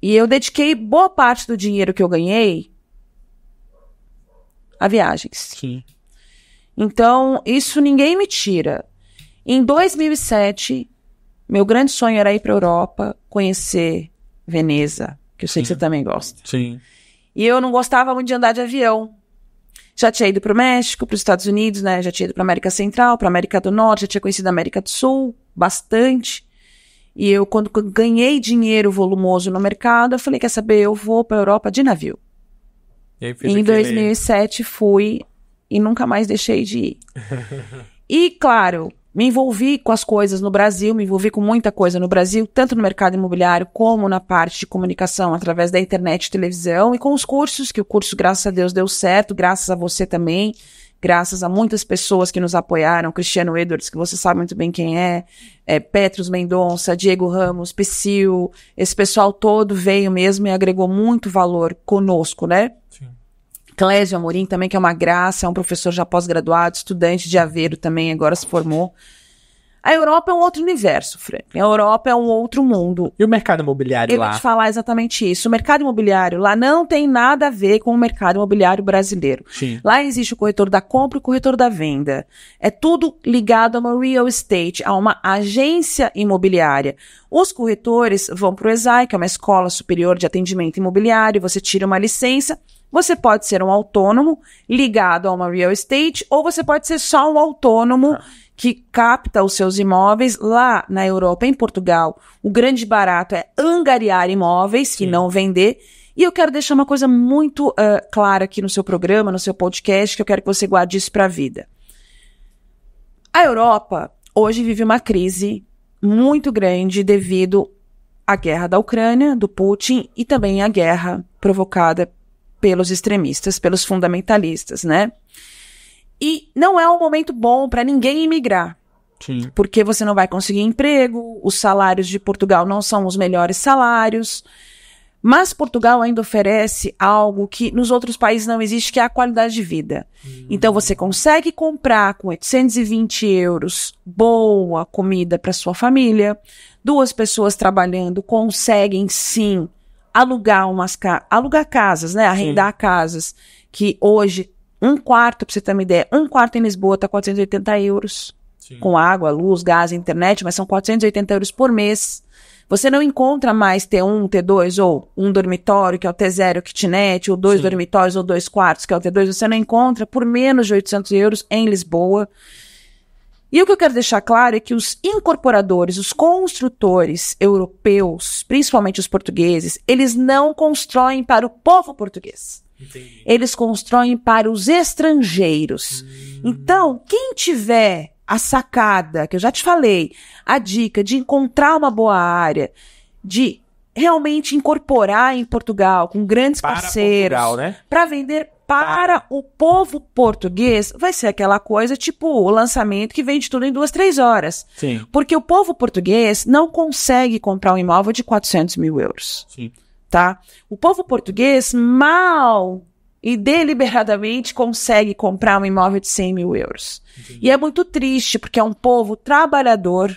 e eu dediquei boa parte do dinheiro que eu ganhei a viagens. Sim. Então, isso ninguém me tira. Em 2007, meu grande sonho era ir para Europa, conhecer Veneza, que eu sei Sim. que você também gosta. Sim. E eu não gostava muito de andar de avião. Já tinha ido para o México, para os Estados Unidos, né? Já tinha ido para América Central, para América do Norte, já tinha conhecido a América do Sul bastante. E eu, quando ganhei dinheiro volumoso no mercado, eu falei: quer saber? Eu vou para a Europa de navio. E aí em 2007 fui e nunca mais deixei de ir. e claro, me envolvi com as coisas no Brasil, me envolvi com muita coisa no Brasil, tanto no mercado imobiliário como na parte de comunicação através da internet e televisão e com os cursos, que o curso, graças a Deus, deu certo, graças a você também, graças a muitas pessoas que nos apoiaram, Cristiano Edwards, que você sabe muito bem quem é, é Petros Mendonça, Diego Ramos, Pessil, esse pessoal todo veio mesmo e agregou muito valor conosco, né? Sim. Clésio Amorim também, que é uma graça, é um professor já pós-graduado, estudante de Aveiro também, agora se formou. A Europa é um outro universo, Frank. A Europa é um outro mundo. E o mercado imobiliário Eu lá? Eu vou te falar exatamente isso. O mercado imobiliário lá não tem nada a ver com o mercado imobiliário brasileiro. Sim. Lá existe o corretor da compra e o corretor da venda. É tudo ligado a uma real estate, a uma agência imobiliária. Os corretores vão para o ESAI, que é uma escola superior de atendimento imobiliário, você tira uma licença você pode ser um autônomo ligado a uma real estate, ou você pode ser só um autônomo tá. que capta os seus imóveis lá na Europa, em Portugal. O grande barato é angariar imóveis que e não vender. E eu quero deixar uma coisa muito uh, clara aqui no seu programa, no seu podcast, que eu quero que você guarde isso para a vida. A Europa hoje vive uma crise muito grande devido à guerra da Ucrânia, do Putin e também à guerra provocada pelos extremistas, pelos fundamentalistas, né? E não é um momento bom para ninguém imigrar, Sim. Porque você não vai conseguir emprego, os salários de Portugal não são os melhores salários. Mas Portugal ainda oferece algo que nos outros países não existe, que é a qualidade de vida. Hum. Então você consegue comprar com 820 euros boa comida para sua família. Duas pessoas trabalhando conseguem sim alugar umas ca alugar casas, né? Arrendar Sim. casas que hoje um quarto, pra você ter uma ideia, um quarto em Lisboa tá 480 euros. Sim. Com água, luz, gás, internet, mas são 480 euros por mês. Você não encontra mais T1, T2, ou um dormitório, que é o T0 kitnet, ou dois Sim. dormitórios, ou dois quartos, que é o T2. Você não encontra por menos de 800 euros em Lisboa. E o que eu quero deixar claro é que os incorporadores, os construtores europeus, principalmente os portugueses, eles não constroem para o povo português. Entendi. Eles constroem para os estrangeiros. Hum. Então, quem tiver a sacada, que eu já te falei, a dica de encontrar uma boa área, de realmente incorporar em Portugal com grandes para parceiros, para né? vender para o povo português, vai ser aquela coisa tipo o lançamento que vende tudo em duas, três horas. Sim. Porque o povo português não consegue comprar um imóvel de 400 mil euros. Sim. Tá? O povo português mal e deliberadamente consegue comprar um imóvel de 100 mil euros. Entendi. E é muito triste, porque é um povo trabalhador,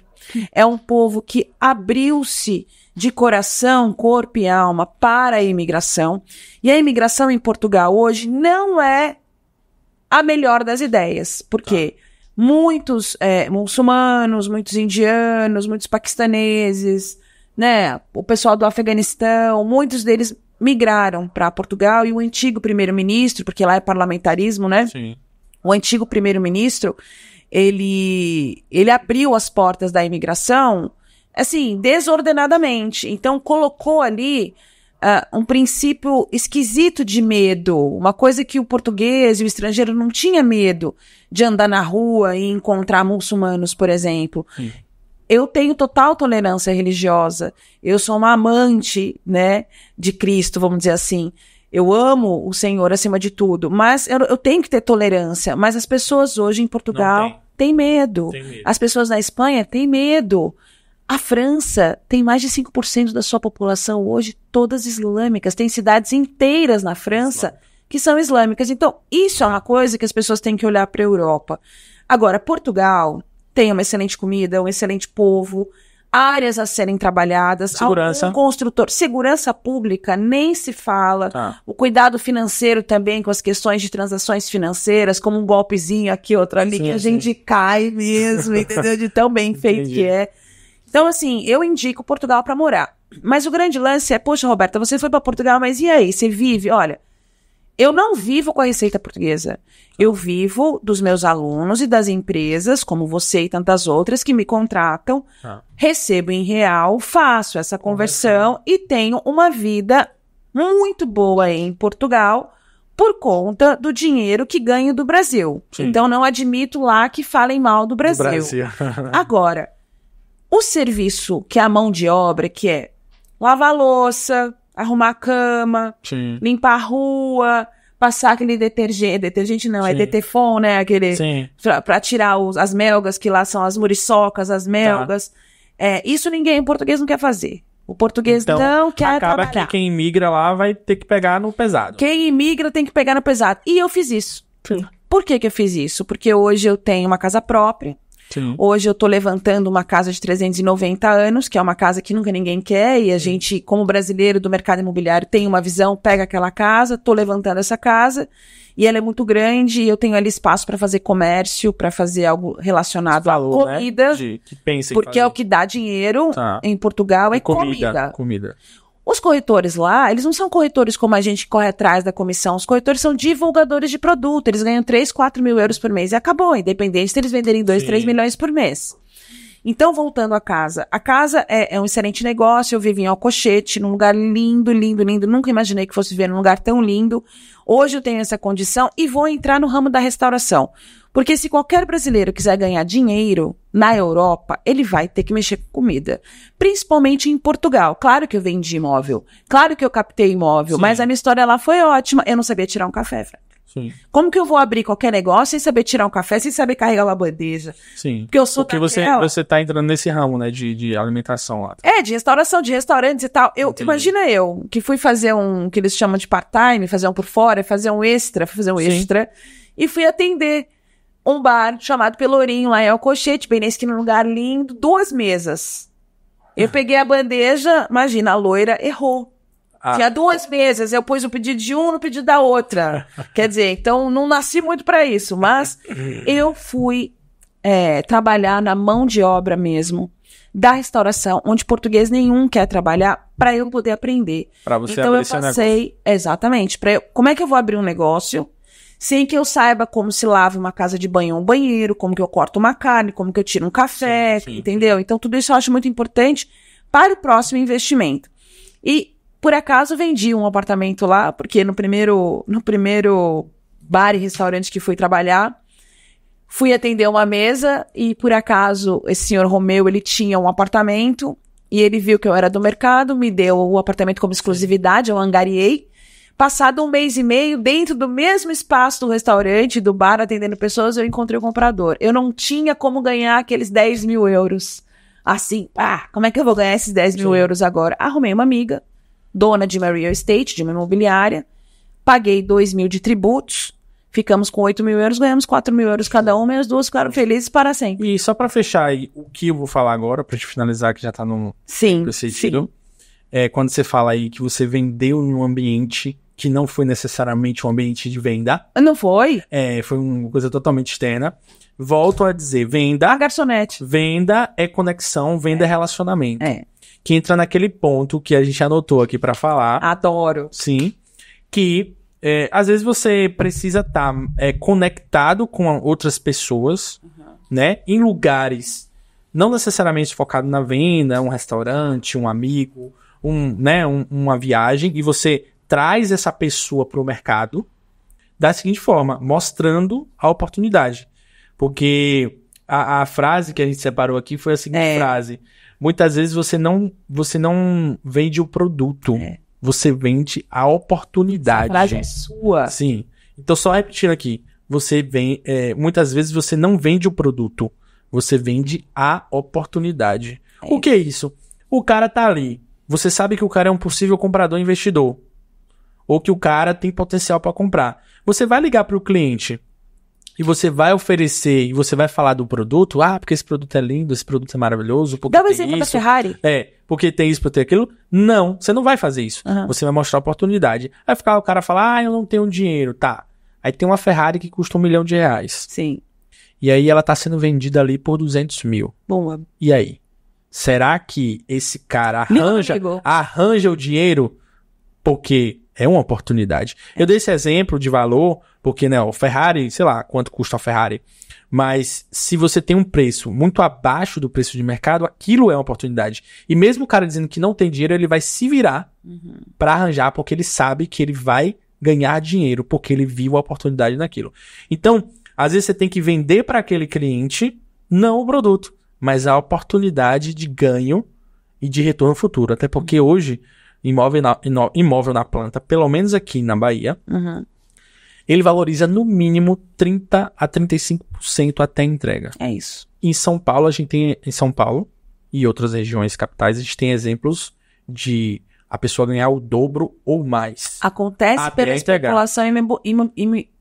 é um povo que abriu-se de coração, corpo e alma para a imigração. E a imigração em Portugal hoje não é a melhor das ideias, porque tá. muitos é, muçulmanos, muitos indianos, muitos paquistaneses, né, o pessoal do Afeganistão, muitos deles migraram para Portugal e o antigo primeiro-ministro, porque lá é parlamentarismo, né? Sim. O antigo primeiro-ministro, ele, ele abriu as portas da imigração assim, desordenadamente. Então, colocou ali uh, um princípio esquisito de medo, uma coisa que o português e o estrangeiro não tinha medo de andar na rua e encontrar muçulmanos, por exemplo. Sim. Eu tenho total tolerância religiosa. Eu sou uma amante, né, de Cristo, vamos dizer assim. Eu amo o Senhor acima de tudo, mas eu, eu tenho que ter tolerância. Mas as pessoas hoje em Portugal têm medo. medo. As pessoas na Espanha têm medo. A França tem mais de 5% da sua população hoje todas islâmicas. Tem cidades inteiras na França que são islâmicas. Então, isso é uma coisa que as pessoas têm que olhar para a Europa. Agora, Portugal tem uma excelente comida, um excelente povo, áreas a serem trabalhadas, segurança. um construtor, segurança pública nem se fala, ah. o cuidado financeiro também com as questões de transações financeiras, como um golpezinho aqui, outro ali, sim, que a gente cai mesmo, entendeu? De tão bem feito Entendi. que é. Então, assim, eu indico Portugal para morar. Mas o grande lance é, poxa, Roberta, você foi para Portugal, mas e aí? Você vive? Olha, eu não vivo com a receita portuguesa. Eu vivo dos meus alunos e das empresas, como você e tantas outras, que me contratam. Ah. Recebo em real, faço essa conversão e tenho uma vida muito boa em Portugal por conta do dinheiro que ganho do Brasil. Sim. Então não admito lá que falem mal do Brasil. Do Brasil. Agora o serviço que é a mão de obra, que é lavar louça, arrumar a cama, Sim. limpar a rua, passar aquele detergente, detergente não, é Sim. é detefon, né? Aquele Sim. Pra, tirar os, as melgas, que lá são as muriçocas, as tá. melgas. Tá. É, isso ninguém em português não quer fazer. O português então, não quer acaba trabalhar. Acaba que quem imigra lá vai ter que pegar no pesado. Quem imigra tem que pegar no pesado. E eu fiz isso. Sim. Por que, que eu fiz isso? Porque hoje eu tenho uma casa própria, Sim. Hoje eu tô levantando uma casa de 390 anos, que é uma casa que nunca ninguém quer, e a gente, como brasileiro do mercado imobiliário, tem uma visão, pega aquela casa, tô levantando essa casa, e ela é muito grande, e eu tenho ali espaço para fazer comércio, para fazer algo relacionado Falou, à né, comida. Né? De, que pensa porque fazer. é o que dá dinheiro tá. em Portugal é comida. comida. comida. Os corretores lá, eles não são corretores como a gente corre atrás da comissão. Os corretores são divulgadores de produto. Eles ganham 3, 4 mil euros por mês e acabou, independente se eles venderem 2, Sim. 3 milhões por mês. Então, voltando à casa. A casa é, é um excelente negócio. Eu vivi em Alcochete, num lugar lindo, lindo, lindo. Nunca imaginei que fosse viver num lugar tão lindo. Hoje eu tenho essa condição e vou entrar no ramo da restauração. Porque se qualquer brasileiro quiser ganhar dinheiro na Europa, ele vai ter que mexer com comida. Principalmente em Portugal. Claro que eu vendi imóvel. Claro que eu captei imóvel. Sim. Mas a minha história lá foi ótima. Eu não sabia tirar um café, Fred. Sim. Como que eu vou abrir qualquer negócio sem saber tirar um café, sem saber carregar uma bandeja? Sim. Porque eu sou Porque daquela... você, você tá entrando nesse ramo, né, de, de alimentação lá. É, de restauração, de restaurantes e tal. Eu, Entendi. imagina eu, que fui fazer um, que eles chamam de part-time, fazer um por fora, fazer um extra, fazer um Sim. extra, e fui atender um bar chamado Pelourinho, lá em Alcochete, bem nesse esquina, lugar lindo, duas mesas. Eu ah. peguei a bandeja, imagina, a loira errou. Ah. Tinha duas mesas, eu pus o pedido de um no pedido da outra. Quer dizer, então não nasci muito para isso, mas eu fui é, trabalhar na mão de obra mesmo da restauração, onde português nenhum quer trabalhar, para eu poder aprender. Para você então, abrir eu passei, exatamente, para como é que eu vou abrir um negócio sem que eu saiba como se lava uma casa de banho ou um banheiro, como que eu corto uma carne, como que eu tiro um café, sim, sim. entendeu? Então tudo isso eu acho muito importante para o próximo investimento. E por acaso vendi um apartamento lá, porque no primeiro, no primeiro bar e restaurante que fui trabalhar, fui atender uma mesa e por acaso esse senhor Romeu, ele tinha um apartamento e ele viu que eu era do mercado, me deu o apartamento como exclusividade, eu angariei. Passado um mês e meio, dentro do mesmo espaço do restaurante, do bar, atendendo pessoas, eu encontrei o comprador. Eu não tinha como ganhar aqueles 10 mil euros. Assim, ah, como é que eu vou ganhar esses 10 mil Sim. euros agora? Arrumei uma amiga, dona de uma real estate, de uma imobiliária, paguei 2 mil de tributos, ficamos com 8 mil euros, ganhamos 4 mil euros cada uma e as duas ficaram felizes para sempre. E só para fechar aí, o que eu vou falar agora, para te finalizar, que já está no sim, sentido, sim. é quando você fala aí que você vendeu em um ambiente que não foi necessariamente um ambiente de venda. Não foi? É, foi uma coisa totalmente externa. Volto a dizer, venda... A garçonete. Venda é conexão, venda é, é relacionamento. É que entra naquele ponto que a gente anotou aqui para falar. Adoro. Sim. Que é, às vezes você precisa estar tá, é, conectado com outras pessoas, uhum. né? Em lugares não necessariamente focado na venda, um restaurante, um amigo, um, né, um, uma viagem, e você traz essa pessoa para o mercado da seguinte forma, mostrando a oportunidade. Porque a, a, frase que a gente separou aqui foi a seguinte é. frase: muitas vezes você não, você não vende o produto. É. Você vende a oportunidade. a é sua. Sim. Então, só repetindo aqui. Você vem, é, muitas vezes você não vende o produto, você vende a oportunidade. É. O que é isso? O cara tá ali. Você sabe que o cara é um possível comprador investidor. Ou que o cara tem potencial para comprar. Você vai ligar para o cliente e você vai oferecer e você vai falar do produto, ah, porque esse produto é lindo, esse produto é maravilhoso, porque Dá um exemplo isso, da Ferrari. É, porque tem isso, porque tem aquilo. Não, você não vai fazer isso. Uhum. Você vai mostrar a oportunidade. Aí ficar o cara falar, ah, eu não tenho dinheiro, tá. Aí tem uma Ferrari que custa um milhão de reais. Sim. E aí ela tá sendo vendida ali por 200 mil. Boa. E aí? Será que esse cara arranja, arranja o dinheiro porque é uma oportunidade. Eu dei esse exemplo de valor, porque, né, o Ferrari, sei lá quanto custa a Ferrari. Mas se você tem um preço muito abaixo do preço de mercado, aquilo é uma oportunidade. E mesmo o cara dizendo que não tem dinheiro, ele vai se virar uhum. para arranjar, porque ele sabe que ele vai ganhar dinheiro, porque ele viu a oportunidade naquilo. Então, às vezes você tem que vender para aquele cliente, não o produto, mas a oportunidade de ganho e de retorno futuro. Até porque uhum. hoje imóvel na, imóvel na planta, pelo menos aqui na Bahia, uhum. ele valoriza no mínimo 30 a 35% até a entrega. É isso. Em São Paulo, a gente tem em São Paulo e outras regiões capitais, a gente tem exemplos de a pessoa ganhar o dobro ou mais. Acontece pela especulação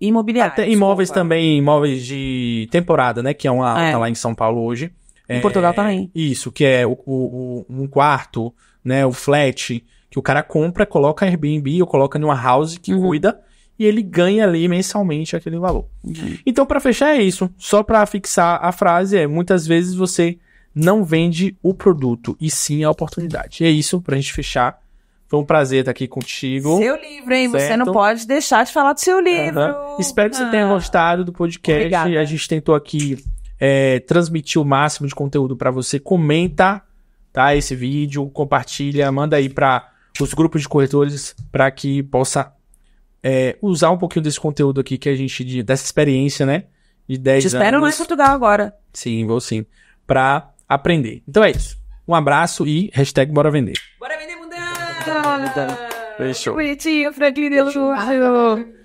imobiliária. Até imóveis desculpa. também, imóveis de temporada, né? Que é uma é. tá lá em São Paulo hoje. Em é, Portugal também. Isso, que é o, o, o, um quarto, né? O flat que o cara compra, coloca Airbnb ou coloca numa house que uhum. cuida e ele ganha ali mensalmente aquele valor. Uhum. Então, para fechar, é isso. Só para fixar a frase, é muitas vezes você não vende o produto e sim a oportunidade. E é isso para a gente fechar. Foi um prazer estar aqui contigo. Seu livro, hein? Certo? Você não pode deixar de falar do seu livro. Uhum. Espero que você tenha ah. gostado do podcast. Obrigada. A gente tentou aqui é, transmitir o máximo de conteúdo para você. Comenta tá, esse vídeo, compartilha, manda aí para os grupos de corretores para que possa é, usar um pouquinho desse conteúdo aqui que a gente, dessa experiência, né? De 10 anos. Te espero lá em Portugal agora. Sim, vou sim. Para aprender. Então é isso. Um abraço e hashtag Bora Vender. Bora Vender Mundão! Fechou. Bonitinho, Franklin Delgado.